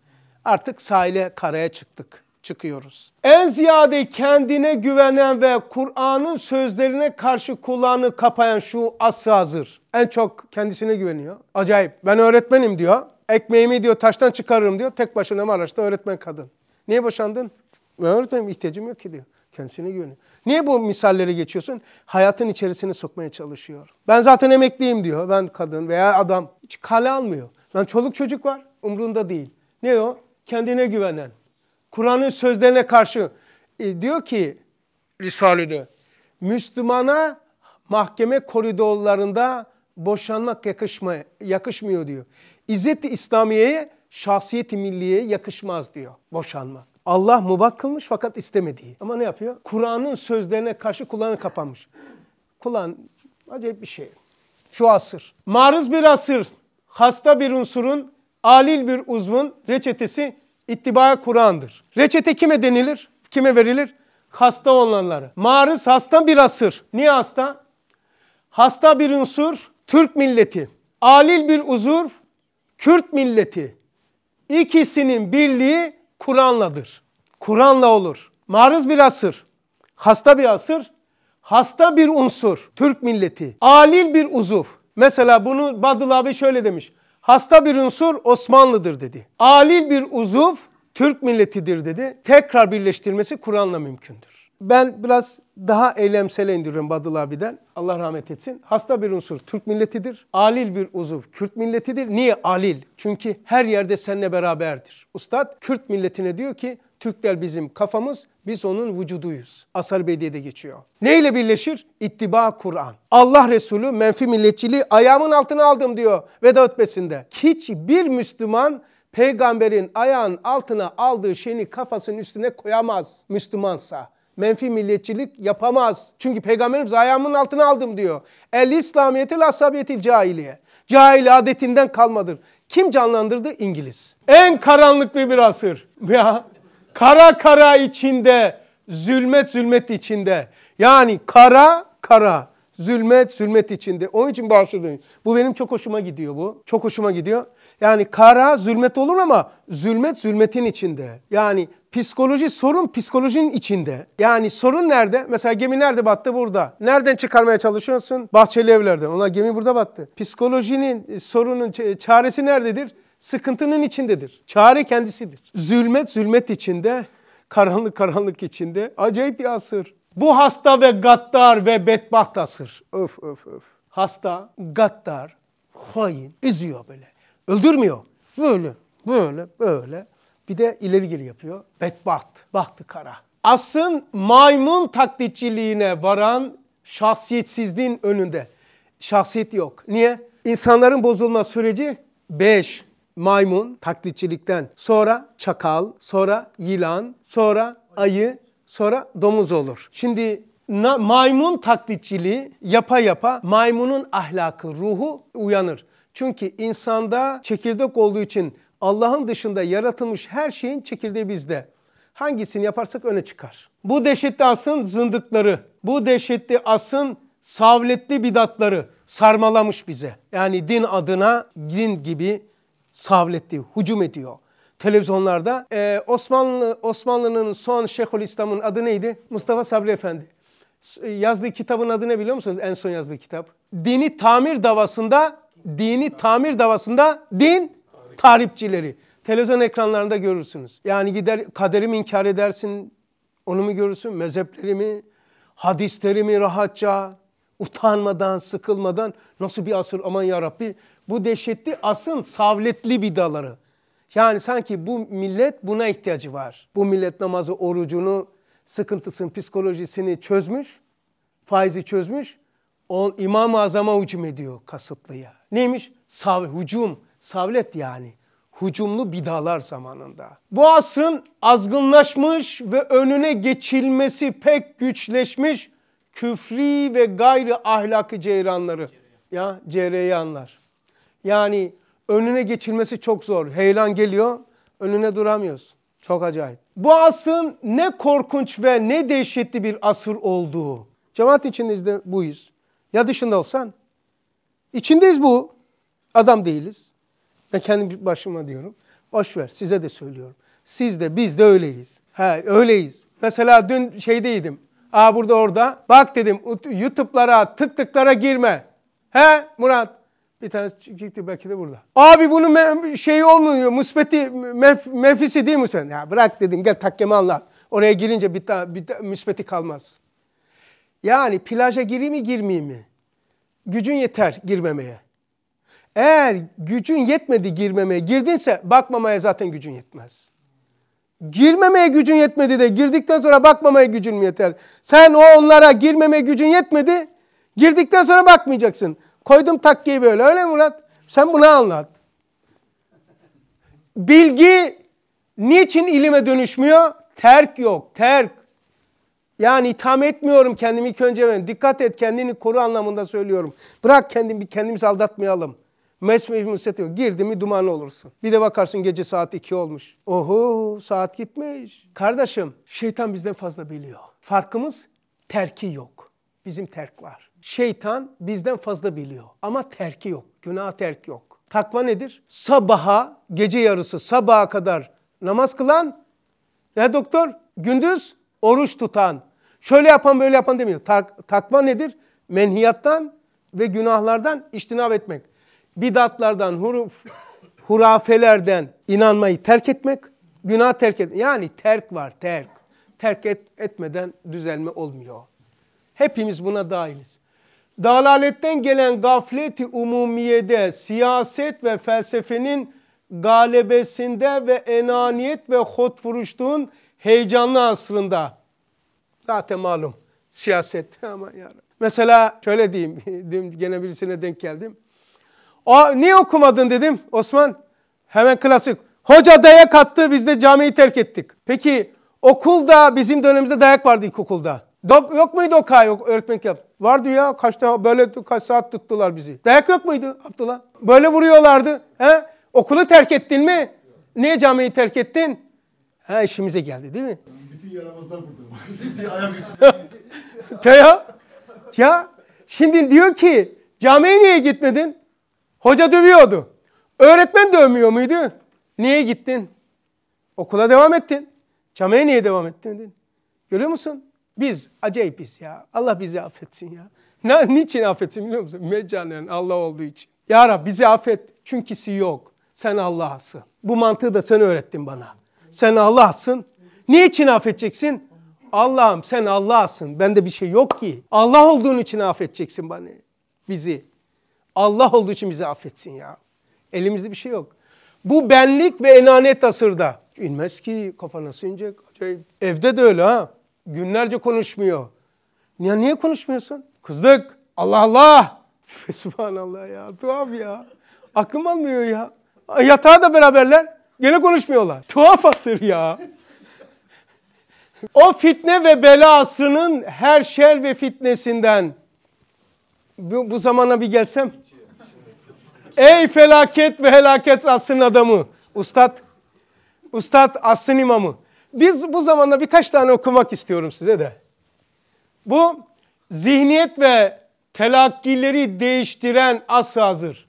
Artık sahile karaya çıktık çıkıyoruz. En ziyade kendine güvenen ve Kur'an'ın sözlerine karşı kulağını kapayan şu asrı hazır. En çok kendisine güveniyor. Acayip. Ben öğretmenim diyor. Ekmeğimi diyor taştan çıkarırım diyor. Tek başına Maraş'ta öğretmen kadın. Niye boşandın? Ben öğretmenim ihtiyacım yok ki diyor. Kendisine güveniyor. Niye bu misalleri geçiyorsun? Hayatın içerisine sokmaya çalışıyor. Ben zaten emekliyim diyor. Ben kadın veya adam. Hiç kale almıyor. Lan çoluk çocuk var. Umrunda değil. Ne o? Kendine güvenen. Kur'an'ın sözlerine karşı e, diyor ki Risale'de Müslümana mahkeme koridorlarında boşanmak yakışma, yakışmıyor diyor. İzzet-i İslamiye'ye, şahsiyet milliye yakışmaz diyor boşanma. Allah mubah kılmış fakat istemediği. Ama ne yapıyor? Kur'an'ın sözlerine karşı kulağını kapanmış. Kulağın acayip bir şey. Şu asır. Maruz bir asır. Hasta bir unsurun, alil bir uzvun reçetesi İttibaya Kur'an'dır. Reçete kime denilir? Kime verilir? Hasta olanlara. Marız hasta bir asır. Niye hasta? Hasta bir unsur Türk milleti. Alil bir uzur Kürt milleti. İkisinin birliği Kur'an'ladır. Kur'an'la olur. Maruz bir asır. Hasta bir asır. Hasta bir unsur. Türk milleti. Alil bir uzuv. Mesela bunu Badıl abi şöyle demiş. Hasta bir unsur Osmanlı'dır dedi. Alil bir uzuv Türk milletidir dedi. Tekrar birleştirmesi Kur'an'la mümkündür. Ben biraz daha eylemsele indiriyorum Badıl abiden. Allah rahmet etsin. Hasta bir unsur Türk milletidir. Alil bir uzuv Kürt milletidir. Niye alil? Çünkü her yerde seninle beraberdir. Ustad Kürt milletine diyor ki Türkler bizim kafamız, biz onun vücuduyuz. Asar Bediye'de geçiyor. Neyle birleşir? İttiba Kur'an. Allah Resulü menfi milletçiliği ayağımın altına aldım diyor veda ötbesinde. Hiçbir Müslüman peygamberin ayağın altına aldığı şeyini kafasının üstüne koyamaz Müslümansa. Menfi milliyetçilik yapamaz. Çünkü peygamberimiz ayağımın altına aldım diyor. El İslamiyetil asabiyetil cahiliye. Cahili adetinden kalmadır. Kim canlandırdı? İngiliz. En karanlıklı bir asır. Ya Kara kara içinde, zulmet zulmet içinde. Yani kara kara, zulmet zulmet içinde. Onun için bahsediyorum. Bu benim çok hoşuma gidiyor bu. Çok hoşuma gidiyor. Yani kara zulmet olur ama zulmet zulmetin içinde. Yani psikoloji sorun psikolojinin içinde. Yani sorun nerede? Mesela gemi nerede battı? Burada. Nereden çıkarmaya çalışıyorsun? Bahçeli evlerden. Ona gemi burada battı. Psikolojinin sorunun çaresi nerededir? sıkıntının içindedir. Çare kendisidir. Zulmet zulmet içinde, karanlık karanlık içinde acayip bir asır. Bu hasta ve gaddar ve bedbaht asır. Öf öf öf. Hasta, gaddar, hain, eziyor böyle. Öldürmüyor. Böyle, böyle, böyle. Bir de ileri geri yapıyor. Bedbaht, bahtı kara. Asın maymun taklitçiliğine varan şahsiyetsizliğin önünde. Şahsiyet yok. Niye? İnsanların bozulma süreci 5, maymun taklitçilikten, sonra çakal, sonra yılan, sonra ayı, sonra domuz olur. Şimdi na, maymun taklitçiliği yapa yapa maymunun ahlakı, ruhu uyanır. Çünkü insanda çekirdek olduğu için Allah'ın dışında yaratılmış her şeyin çekirdeği bizde. Hangisini yaparsak öne çıkar. Bu dehşetli asın zındıkları, bu dehşetli asın savletli bidatları sarmalamış bize. Yani din adına din gibi savletti, hücum ediyor. Televizyonlarda e, Osmanlı Osmanlı'nın son Şeyhülislam'ın adı neydi? Mustafa Sabri Efendi. E, yazdığı kitabın adı ne biliyor musunuz? En son yazdığı kitap. Dini tamir davasında, dini tamir davasında din taripçileri. Televizyon ekranlarında görürsünüz. Yani gider kaderimi inkar edersin, onu mu görürsün? Mezheplerimi, hadislerimi rahatça, utanmadan, sıkılmadan nasıl bir asır aman ya Rabbi bu dehşetli asın savletli bidaları. Yani sanki bu millet buna ihtiyacı var. Bu millet namazı, orucunu, sıkıntısını, psikolojisini çözmüş, faizi çözmüş. O İmam-ı Azam'a hücum ediyor kasıtlıya. Neymiş? Sav, hücum, savlet yani. Hucumlu bidalar zamanında. Bu asrın azgınlaşmış ve önüne geçilmesi pek güçleşmiş küfri ve gayri ahlakı ceyranları. Cereyan. Ya cereyanlar. Yani önüne geçilmesi çok zor. Heyelan geliyor, önüne duramıyoruz. Çok acayip. Bu asrın ne korkunç ve ne dehşetli bir asır olduğu. Cemaat içindeyiz de buyuz. Ya dışında olsan? İçindeyiz bu. Adam değiliz. Ben kendi başıma diyorum. Boş ver size de söylüyorum. Siz de biz de öyleyiz. He öyleyiz. Mesela dün şeydeydim. Aa burada orada. Bak dedim YouTube'lara tık tıklara girme. He Murat bir tane çıktı belki de burada. Abi bunun şey olmuyor. Müsbeti, menf menfisi değil mi sen? Ya bırak dedim gel takkeme anlat. Oraya girince bir, daha bir ta, müsbeti kalmaz. Yani plaja gireyim mi girmeyeyim mi? Gücün yeter girmemeye. Eğer gücün yetmedi girmemeye girdinse bakmamaya zaten gücün yetmez. Girmemeye gücün yetmedi de girdikten sonra bakmamaya gücün mü yeter? Sen o onlara girmemeye gücün yetmedi. Girdikten sonra bakmayacaksın. Koydum takkiyi böyle öyle mi Murat? Sen bunu anlat. Bilgi niçin ilime dönüşmüyor? Terk yok, terk. Yani itham etmiyorum kendimi ilk önce ben. Dikkat et kendini koru anlamında söylüyorum. Bırak kendimi, kendimizi aldatmayalım. Mesmeyi müstetmiyor. Girdi mi duman olursun. Bir de bakarsın gece saat iki olmuş. Oho saat gitmiş. Kardeşim şeytan bizden fazla biliyor. Farkımız terki yok. Bizim terk var. Şeytan bizden fazla biliyor ama terki yok. Günah terk yok. Takva nedir? Sabaha, gece yarısı sabaha kadar namaz kılan ne doktor? Gündüz oruç tutan. Şöyle yapan böyle yapan demiyor. Tak, takva nedir? Menhiyattan ve günahlardan iştinab etmek. Bidatlardan, huruf, hurafelerden inanmayı terk etmek. Günah terk et. Yani terk var, terk. Terk et, etmeden düzelme olmuyor. Hepimiz buna dahiliz. Dalaletten gelen gafleti umumiyede siyaset ve felsefenin galebesinde ve enaniyet ve hotvuruşluğun heyecanlı asrında. Zaten malum siyaset. Aman yarım. Mesela şöyle diyeyim. Dün gene birisine denk geldim. O, niye okumadın dedim Osman. Hemen klasik. Hoca dayak attı biz de camiyi terk ettik. Peki okulda bizim dönemimizde dayak vardı ilkokulda. Dok, yok muydu o kay, öğretmenlik yaptı? Vardı ya kaçta böyle kaç saat tuttular bizi. Dayak yok muydu Abdullah? Böyle vuruyorlardı. He? Okulu terk ettin mi? Niye camiyi terk ettin? Ha işimize geldi değil mi? Bütün yaramazlar burada. Bir ayak üstünde. ya. ya şimdi diyor ki camiye niye gitmedin? Hoca dövüyordu. Öğretmen dövmüyor muydu? Niye gittin? Okula devam ettin. Camiye niye devam ettin? Görüyor musun? Biz acayipiz ya. Allah bizi affetsin ya. Ne, niçin affetsin biliyor musun? mecanen Allah olduğu için. Ya Rab bizi affet çünküsi yok. Sen Allah'sın. Bu mantığı da sen öğrettin bana. Sen Allah'sın. Niçin affedeceksin? Allah'ım sen Allah'sın. Bende bir şey yok ki. Allah olduğun için affedeceksin bana. Bizi. Allah olduğu için bizi affetsin ya. Elimizde bir şey yok. Bu benlik ve enaniyet asırda. İnmez ki kafana sinecek. Acayip. Evde de öyle ha. Günlerce konuşmuyor. Ya niye konuşmuyorsun? Kızdık. Allah Allah. Subhanallah ya. Tuhaf ya. Aklım almıyor ya. Yatağa da beraberler. Gene konuşmuyorlar. Tuhaf asır ya. o fitne ve belasının her şer ve fitnesinden bu, bu zamana bir gelsem. Ey felaket ve helaket asrın adamı. Ustad. Ustad asrın imamı. Biz bu zamanda birkaç tane okumak istiyorum size de. Bu zihniyet ve telakkileri değiştiren asr hazır.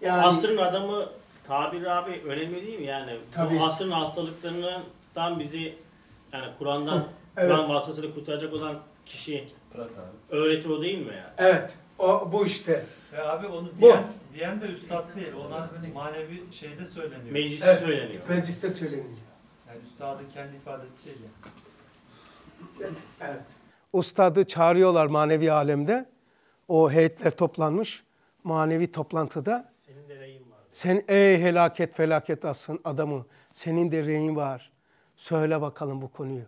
Yani, Asrın adamı tabir abi önemli değil mi yani? Tabii. Bu asrın hastalıklarından bizi yani Kur'an'dan, evet. Kur'an vasıtasıyla kurtaracak olan kişi öğretim o değil mi yani? Evet. O, bu işte. Ve abi onu diyen, bu. diyen de üstad değil. Ona manevi şeyde söyleniyor. Mecliste evet. söyleniyor. Mecliste söyleniyor. Yani üstadın kendi ifadesi değil Evet. Ustadı çağırıyorlar manevi alemde. O heyetler toplanmış. Manevi toplantıda. Senin de reyin var. Sen ey helaket felaket asın adamı. Senin de reyin var. Söyle bakalım bu konuyu.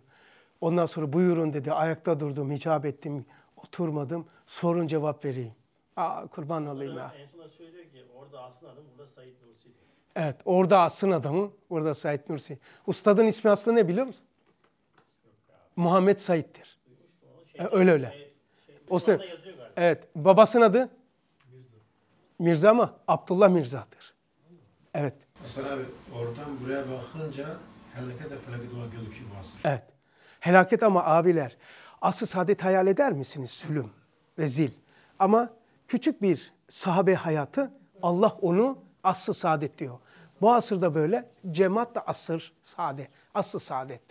Ondan sonra buyurun dedi. Ayakta durdum, hicap ettim, oturmadım. Sorun cevap vereyim. Aa kurban olayım ya. En sonunda söylüyor ki orada aslında adam burada Said Nursi Evet orada asın adamı. Orada Said Nursi. Ustadın ismi aslında ne biliyor musun? Muhammed Said'tir. Şey, öyle öyle. Şey, o sen. evet. Babasının adı? Mirza. Mirza ama Abdullah Mirza'dır. Evet. Mesela abi oradan buraya bakınca Helaket de felaket olarak gözüküyor bu asır. Evet. Helaket ama abiler. Asıl saadet hayal eder misiniz? Sülüm, rezil. Ama küçük bir sahabe hayatı Allah onu asıl saadet diyor. Bu asırda böyle cemaat da asır saadet, asıl saadet.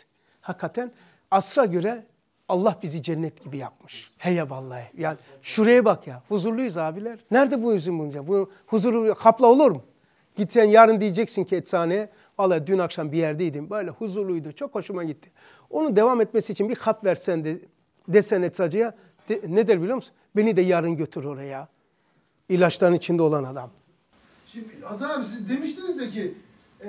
Hakikaten asra göre Allah bizi cennet gibi yapmış. Heye vallahi. Yani şuraya bak ya. Huzurluyuz abiler. Nerede bu hüzün bulunacak? Bu huzuru kapla olur mu? Gitsen yarın diyeceksin ki eczaneye. Valla dün akşam bir yerdeydim. Böyle huzurluydu. Çok hoşuma gitti. Onun devam etmesi için bir kap versen de, desen eczacıya. De, ne der biliyor musun? Beni de yarın götür oraya. İlaçların içinde olan adam. Şimdi Hasan abi siz demiştiniz de ki e,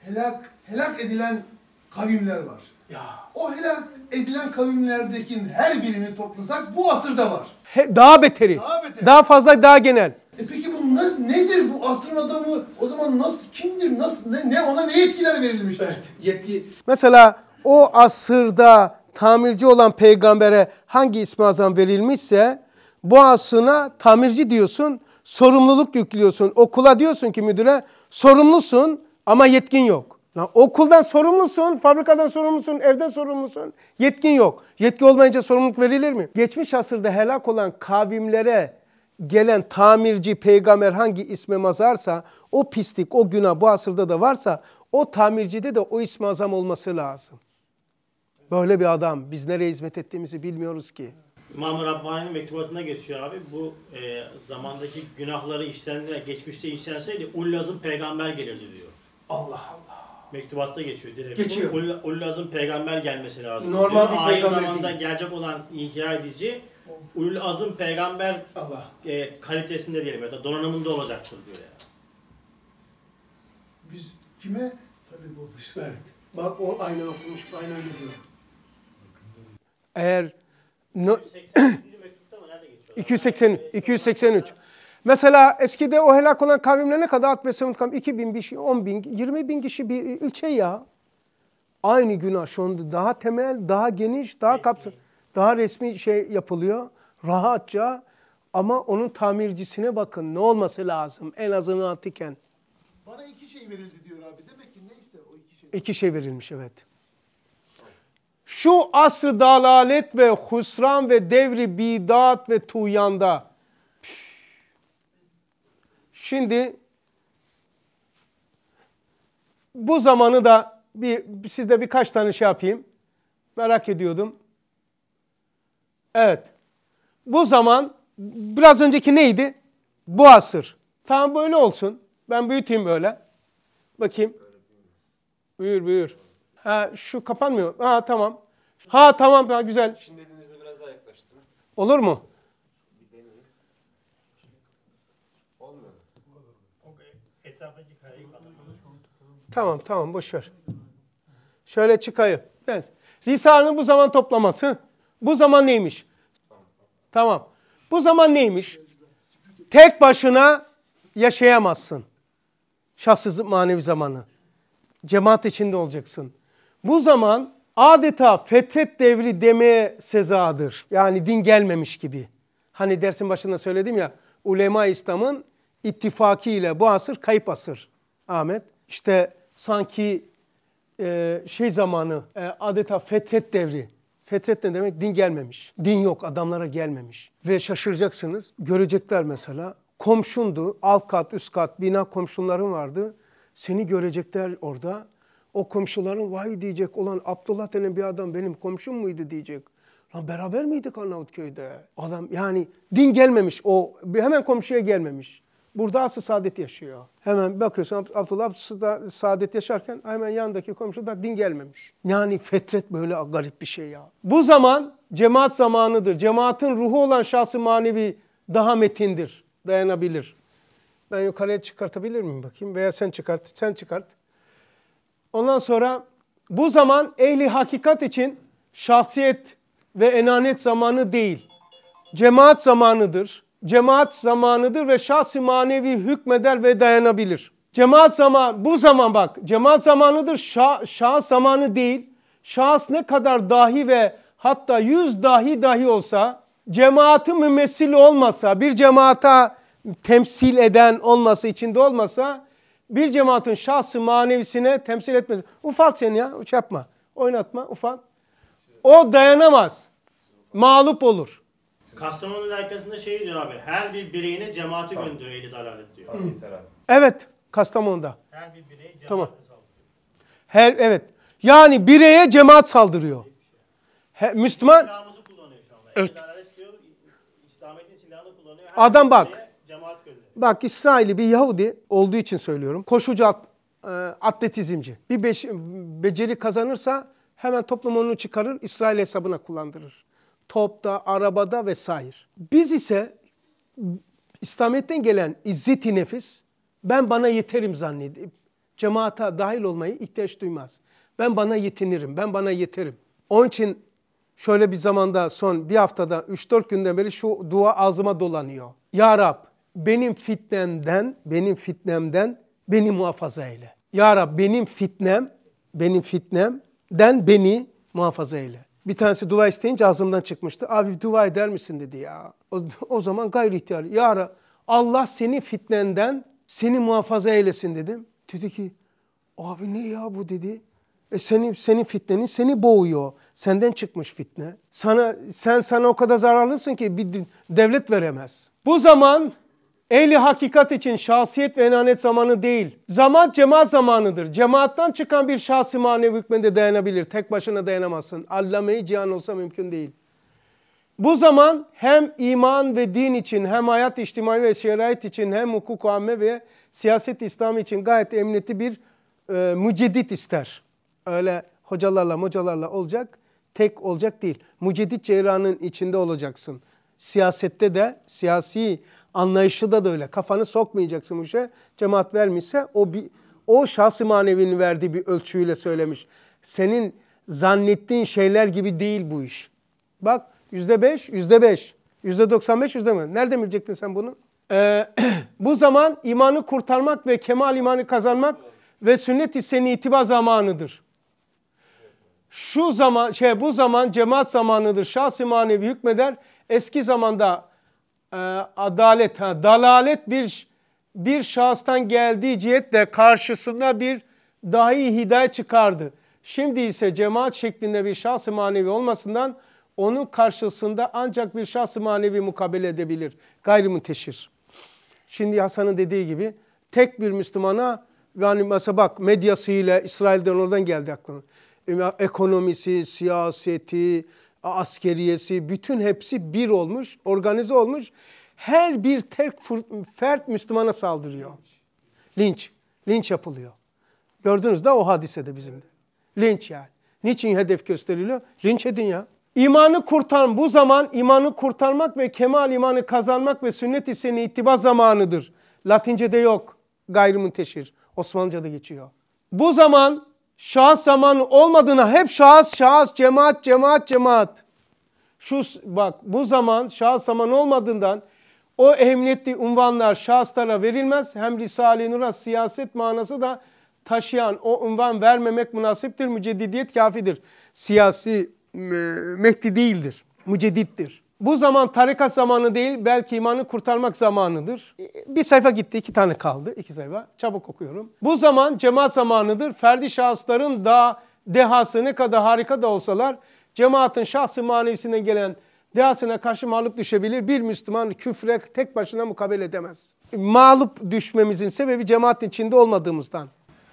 helak helak edilen kavimler var. Ya. O helak edilen kavimlerdekin her birini toplasak bu asırda var. He, daha beteri. Daha beteri. Daha fazla, daha genel. E peki bu ne, nedir bu asrın adamı? O zaman nasıl kimdir? Nasıl ne, ne ona ne yetkiler verilmiştir? Evet, yetki. Mesela o asırda tamirci olan peygambere hangi ismi azam verilmişse bu asrına tamirci diyorsun sorumluluk yüklüyorsun. Okula diyorsun ki müdüre sorumlusun ama yetkin yok. Lan okuldan sorumlusun, fabrikadan sorumlusun, evden sorumlusun. Yetkin yok. Yetki olmayınca sorumluluk verilir mi? Geçmiş asırda helak olan kavimlere gelen tamirci peygamber hangi isme mazarsa o pislik, o günah bu asırda da varsa o tamircide de o ismi azam olması lazım. Böyle bir adam biz nereye hizmet ettiğimizi bilmiyoruz ki. İmam-ı Rabbani'nin mektubatına geçiyor abi. Bu e, zamandaki günahları işlendiler, geçmişte işlenseydi Ullaz'ın peygamber gelirdi diyor. Allah Allah. Mektubatta geçiyor direkt. Geçiyor. Ull- Ullaz'ın peygamber gelmesi lazım. Normal diyor. bir Aynı zamanda değil. gelecek olan ihya edici Ullaz'ın peygamber Allah. E, kalitesinde diyelim ya da donanımında olacaktır diyor yani. Biz kime talip olmuşuz? Evet. Bak o aynen okumuş, aynen öyle diyor. Eğer No, 280, 283. Mesela eskide o helak olan kavimler ne kadar? At ve Semud kavmi 2 bin, 10 şey, bin, 20 bin kişi bir ilçe ya. Aynı günah şu anda daha temel, daha geniş, daha kapsam, daha resmi şey yapılıyor. Rahatça ama onun tamircisine bakın ne olması lazım en azından antiken. Bana iki şey verildi diyor abi. Demek ki neyse o iki şey. İki şey verilmiş evet şu asr dalalet ve husran ve devri bidat ve tuyanda. Şimdi bu zamanı da bir, sizde birkaç tane şey yapayım. Merak ediyordum. Evet. Bu zaman biraz önceki neydi? Bu asır. Tamam böyle olsun. Ben büyüteyim böyle. Bakayım. Buyur buyur. Ha, şu kapanmıyor. Ha tamam. Ha tamam ha, güzel. Şimdi elinizle biraz daha yaklaştırın. Olur mu? Bir Olmuyor. Tamam tamam boş ver. Şöyle çıkayım. Evet. Risale'nin bu zaman toplaması. Bu zaman neymiş? Tamam. Bu zaman neymiş? Tek başına yaşayamazsın. Şahsız manevi zamanı. Cemaat içinde olacaksın. Bu zaman adeta fethet devri demeye sezadır. Yani din gelmemiş gibi. Hani dersin başında söyledim ya ulema İslam'ın ittifakiyle bu asır kayıp asır Ahmet. İşte sanki e, şey zamanı e, adeta fethet devri. Fethet ne demek? Din gelmemiş. Din yok adamlara gelmemiş. Ve şaşıracaksınız. Görecekler mesela komşundu alt kat üst kat bina komşuların vardı. Seni görecekler orada o komşuların vay diyecek olan Abdullah denen bir adam benim komşum muydu diyecek. Lan beraber miydik Arnavutköy'de? Adam yani din gelmemiş o hemen komşuya gelmemiş. Burada asıl saadet yaşıyor. Hemen bakıyorsun Abdullah da saadet yaşarken hemen yandaki komşu da din gelmemiş. Yani fetret böyle garip bir şey ya. Bu zaman cemaat zamanıdır. Cemaatin ruhu olan şahsı manevi daha metindir, dayanabilir. Ben yukarıya çıkartabilir miyim bakayım veya sen çıkart, sen çıkart. Ondan sonra bu zaman ehli hakikat için şahsiyet ve enanet zamanı değil. Cemaat zamanıdır. Cemaat zamanıdır ve şahsi manevi hükmeder ve dayanabilir. Cemaat zaman bu zaman bak cemaat zamanıdır şah, zamanı değil. Şahs ne kadar dahi ve hatta yüz dahi dahi olsa cemaati mümessil olmasa bir cemaata temsil eden olması içinde olmasa bir cemaatin şahsı manevisine temsil etmez. Ufal sen ya, uç yapma. Oynatma, ufalt. O dayanamaz. Mağlup olur. Kastamonu'nun arkasında şey diyor abi. Her bir bireyine cemaati tamam. gönderiyor eli dalalet diyor. Tamam, evet, Kastamonu'da. Her bir birey cemaati tamam. saldırıyor. Her, evet. Yani bireye cemaat saldırıyor. Şey He, Müslüman... Silahımızı kullanıyor şu anda. Evet. İslamiyet'in silahını kullanıyor. Her Adam bak. Bireye... Bak İsrail'i bir Yahudi olduğu için söylüyorum. Koşucu at, e, atletizmci. Bir beş, beceri kazanırsa hemen toplum onu çıkarır, İsrail hesabına kullandırır. Topta, arabada vesaire. Biz ise İslamiyet'ten gelen izzeti nefis, ben bana yeterim zannedip cemaata dahil olmayı ihtiyaç duymaz. Ben bana yetinirim, ben bana yeterim. Onun için şöyle bir zamanda son bir haftada 3-4 günden beri şu dua ağzıma dolanıyor. Ya Rab benim fitnemden, benim fitnemden beni muhafaza eyle. Ya Rab benim fitnem, benim fitnemden beni muhafaza eyle. Bir tanesi dua isteyince ağzımdan çıkmıştı. Abi dua eder misin dedi ya. O, o zaman gayri ihtiyar. Ya Rab Allah seni fitnenden seni muhafaza eylesin dedim. Dedi ki abi ne ya bu dedi. E senin senin fitnenin seni boğuyor. Senden çıkmış fitne. Sana sen sana o kadar zararlısın ki bir devlet veremez. Bu zaman Ehli hakikat için şahsiyet ve enanet zamanı değil. Zaman cemaat zamanıdır. Cemaattan çıkan bir şahsi manevi hükmünde dayanabilir. Tek başına dayanamazsın. Allameyi cihan olsa mümkün değil. Bu zaman hem iman ve din için hem hayat içtimai ve şerait için hem hukuk amme ve siyaset İslam için gayet emniyeti bir e, müceddit ister. Öyle hocalarla mocalarla olacak tek olacak değil. Müceddit cehranın içinde olacaksın. Siyasette de siyasi Anlayışı da, da öyle. Kafanı sokmayacaksın bu işe. Cemaat vermişse o bir, o şahsi manevinin verdiği bir ölçüyle söylemiş. Senin zannettiğin şeyler gibi değil bu iş. Bak yüzde beş, yüzde beş, yüzde doksan beş, yüzde mi? Nereden bilecektin sen bunu? Ee, bu zaman imanı kurtarmak ve kemal imanı kazanmak ve sünnet-i seni itiba zamanıdır. Şu zaman, şey bu zaman cemaat zamanıdır. Şahsi manevi hükmeder. Eski zamanda e, adalet, ha, dalalet bir bir şahıstan geldiği cihetle karşısında bir dahi hidayet çıkardı. Şimdi ise cemaat şeklinde bir şahs manevi olmasından onun karşısında ancak bir şahs manevi mukabele edebilir. Gayrimunteşir. Şimdi Hasan'ın dediği gibi tek bir Müslümana yani mesela bak medyasıyla İsrail'den oradan geldi aklıma. Ekonomisi, siyaseti, askeriyesi bütün hepsi bir olmuş, organize olmuş. Her bir tek fert Müslümana saldırıyor. Linç. Linç yapılıyor. Gördünüz de o hadisede bizim de. Linç yani. Niçin hedef gösteriliyor? Linç edin ya. İmanı kurtar, bu zaman imanı kurtarmak ve kemal imanı kazanmak ve sünnet-i seni ittiba zamanıdır. Latince'de yok. Gayrı teşhir. Osmanlıca'da geçiyor. Bu zaman şahıs zamanı olmadığına hep şahıs şahıs cemaat cemaat cemaat. Şu bak bu zaman şahıs zaman olmadığından o emniyetli unvanlar şahıslara verilmez. Hem Risale-i Nur'a siyaset manası da taşıyan o unvan vermemek münasiptir. Müceddidiyet kafidir. Siyasi Mehdi değildir. Müceddittir. Bu zaman tarikat zamanı değil, belki imanı kurtarmak zamanıdır. Bir sayfa gitti, iki tane kaldı. iki sayfa. Çabuk okuyorum. Bu zaman cemaat zamanıdır. Ferdi şahısların da dehası ne kadar harika da olsalar, cemaatin şahsı manevisine gelen dehasına karşı mağlup düşebilir. Bir Müslüman küfre tek başına mukabele edemez. Mağlup düşmemizin sebebi cemaatin içinde olmadığımızdan.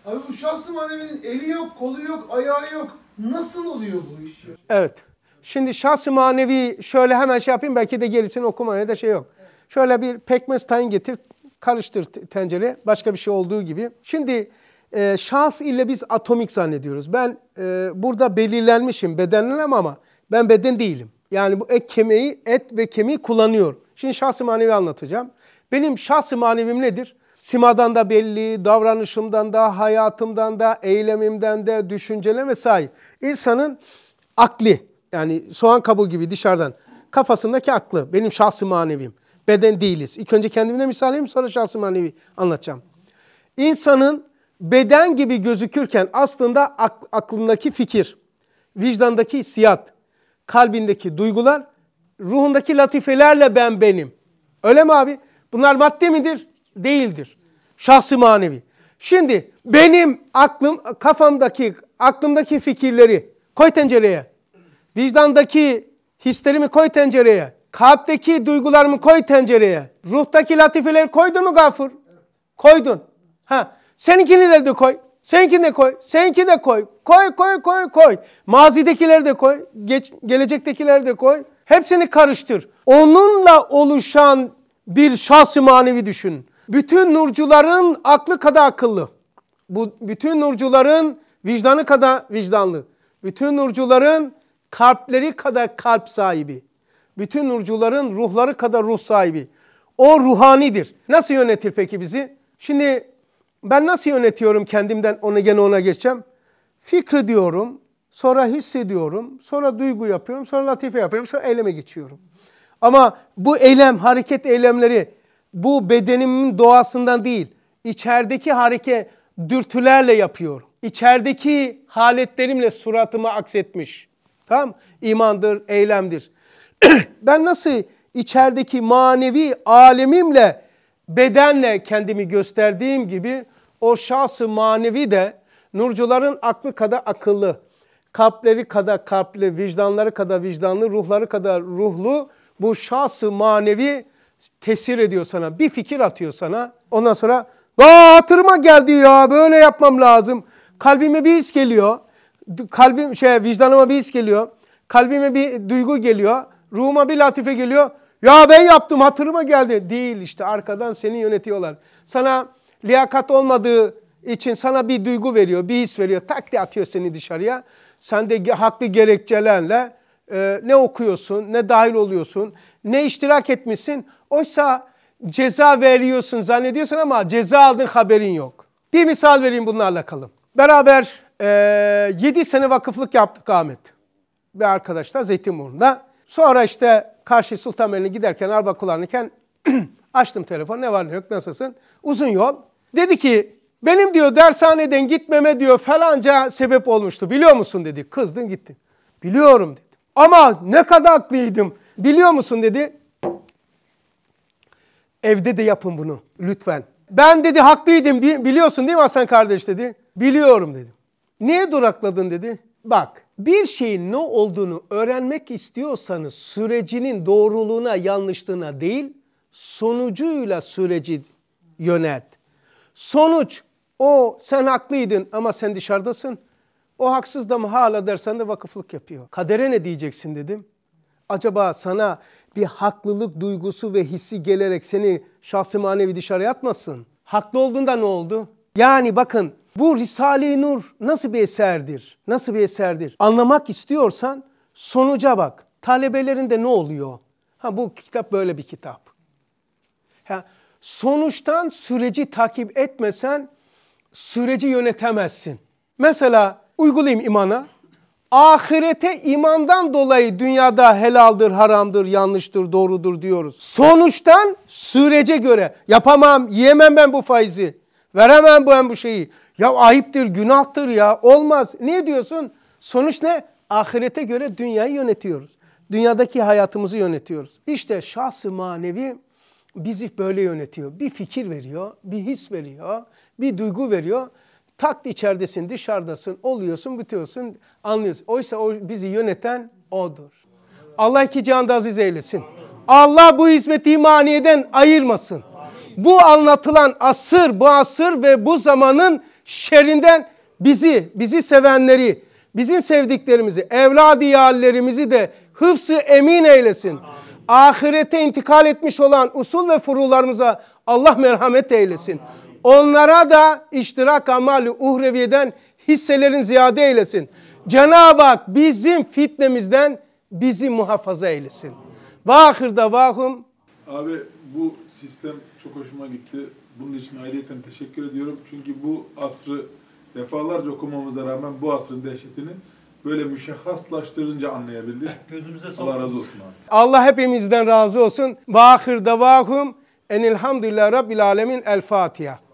Abi bu şahsı manevinin eli yok, kolu yok, ayağı yok. Nasıl oluyor bu iş? Evet. Şimdi şahsı manevi şöyle hemen şey yapayım belki de gerisini okumaya da şey yok. Şöyle bir pekmez tayin getir, karıştır tencere başka bir şey olduğu gibi. Şimdi e, şahs ile biz atomik zannediyoruz. Ben e, burada belirlenmişim bedenim ama ben beden değilim. Yani bu et kemiği, et ve kemiği kullanıyorum. Şimdi şahsı manevi anlatacağım. Benim şahsı manevim nedir? Simadan da belli, davranışımdan da, hayatımdan da, eylemimden de, düşüncelerim vesaire. İnsanın akli, yani soğan kabuğu gibi dışarıdan kafasındaki aklı benim şahsi manevim. Beden değiliz. İlk önce kendimle misal alayım sonra şahsi manevi anlatacağım. İnsanın beden gibi gözükürken aslında aklındaki fikir, vicdandaki siyat, kalbindeki duygular, ruhundaki latifelerle ben benim. Öyle mi abi? Bunlar madde midir? Değildir. Şahsi manevi. Şimdi benim aklım, kafamdaki, aklımdaki fikirleri koy tencereye. Vicdandaki hislerimi koy tencereye. Kalpteki duygularımı koy tencereye. Ruhtaki latifeleri koydun mu gafur? Koydun. Ha. Seninkini de, de koy. Seninkini de koy. Seninkini de koy. Koy koy koy koy. Mazidekileri de koy. Geç, gelecektekileri de koy. Hepsini karıştır. Onunla oluşan bir şahsı manevi düşün. Bütün nurcuların aklı kadar akıllı. Bu bütün nurcuların vicdanı kadar vicdanlı. Bütün nurcuların kalpleri kadar kalp sahibi, bütün nurcuların ruhları kadar ruh sahibi. O ruhanidir. Nasıl yönetir peki bizi? Şimdi ben nasıl yönetiyorum kendimden ona gene ona geçeceğim. Fikri diyorum, sonra hissediyorum, sonra duygu yapıyorum, sonra latife yapıyorum, sonra eyleme geçiyorum. Ama bu eylem, hareket eylemleri bu bedenimin doğasından değil, içerideki hareket dürtülerle yapıyorum. İçerideki haletlerimle suratımı aksetmiş. Tamam imandır, eylemdir. ben nasıl içerideki manevi alemimle, bedenle kendimi gösterdiğim gibi o şahsı manevi de nurcuların aklı kadar akıllı, kalpleri kadar kalpli, vicdanları kadar vicdanlı, ruhları kadar ruhlu bu şahsı manevi tesir ediyor sana. Bir fikir atıyor sana. Ondan sonra Aa, hatırıma geldi ya böyle yapmam lazım. Kalbime bir his geliyor kalbim şey vicdanıma bir his geliyor. Kalbime bir duygu geliyor. Ruhuma bir latife geliyor. Ya ben yaptım hatırıma geldi. Değil işte arkadan seni yönetiyorlar. Sana liyakat olmadığı için sana bir duygu veriyor, bir his veriyor. Tak diye atıyor seni dışarıya. Sen de haklı gerekçelerle e, ne okuyorsun, ne dahil oluyorsun, ne iştirak etmişsin. Oysa ceza veriyorsun zannediyorsun ama ceza aldın haberin yok. Bir misal vereyim bununla alakalı. Beraber e, ee, 7 sene vakıflık yaptık Ahmet. Bir arkadaşlar Zeytinburnu'nda. Sonra işte karşı Sultanbeyli'ne giderken, araba kullanırken açtım telefon. Ne var ne yok nasılsın? Uzun yol. Dedi ki benim diyor dershaneden gitmeme diyor falanca sebep olmuştu biliyor musun dedi. Kızdın gittin. Biliyorum dedi. Ama ne kadar haklıydım. Biliyor musun dedi. Evde de yapın bunu lütfen. Ben dedi haklıydım biliyorsun değil mi Hasan kardeş dedi. Biliyorum dedim. Niye durakladın dedi. Bak bir şeyin ne olduğunu öğrenmek istiyorsanız sürecinin doğruluğuna yanlışlığına değil sonucuyla süreci yönet. Sonuç o sen haklıydın ama sen dışarıdasın. O haksız da mı hala dersen de vakıflık yapıyor. Kadere ne diyeceksin dedim. Acaba sana bir haklılık duygusu ve hissi gelerek seni şahsi manevi dışarı atmasın. Haklı olduğunda ne oldu? Yani bakın bu Risale-i Nur nasıl bir eserdir? Nasıl bir eserdir? Anlamak istiyorsan sonuca bak. Talebelerinde ne oluyor? Ha bu kitap böyle bir kitap. Ha, sonuçtan süreci takip etmesen süreci yönetemezsin. Mesela uygulayayım imana. Ahirete imandan dolayı dünyada helaldir, haramdır, yanlıştır, doğrudur diyoruz. Sonuçtan sürece göre yapamam, yiyemem ben bu faizi, veremem ben bu şeyi. Ya ayıptır, günahtır ya olmaz. Niye diyorsun? Sonuç ne? Ahirete göre dünyayı yönetiyoruz. Dünyadaki hayatımızı yönetiyoruz. İşte şahsı manevi bizi böyle yönetiyor. Bir fikir veriyor, bir his veriyor, bir duygu veriyor. Tak içeridesin, dışarıdasın, oluyorsun, bitiyorsun, anlıyorsun. Oysa o bizi yöneten odur. Allah iki cihanda aziz eylesin. Allah bu hizmeti imaniyeden ayırmasın. Bu anlatılan asır, bu asır ve bu zamanın şerinden bizi, bizi sevenleri, bizim sevdiklerimizi, evladiyallerimizi de hıfsı emin eylesin. Amin. Ahirete intikal etmiş olan usul ve furularımıza Allah merhamet eylesin. Amin. Onlara da iştirak amali uhreviyeden hisselerin ziyade eylesin. Cenab-ı Hak bizim fitnemizden bizi muhafaza eylesin. Vahir vahum. Abi bu sistem çok hoşuma gitti. Bunun için ayrıyeten teşekkür ediyorum. Çünkü bu asrı defalarca okumamıza rağmen bu asrın dehşetini böyle müşahhaslaştırınca anlayabildik. Gözümüze soktunuz. Allah razı olsun abi. Allah hepimizden razı olsun. Vahir davahum enilhamdülillah rabbil alemin. El Fatiha.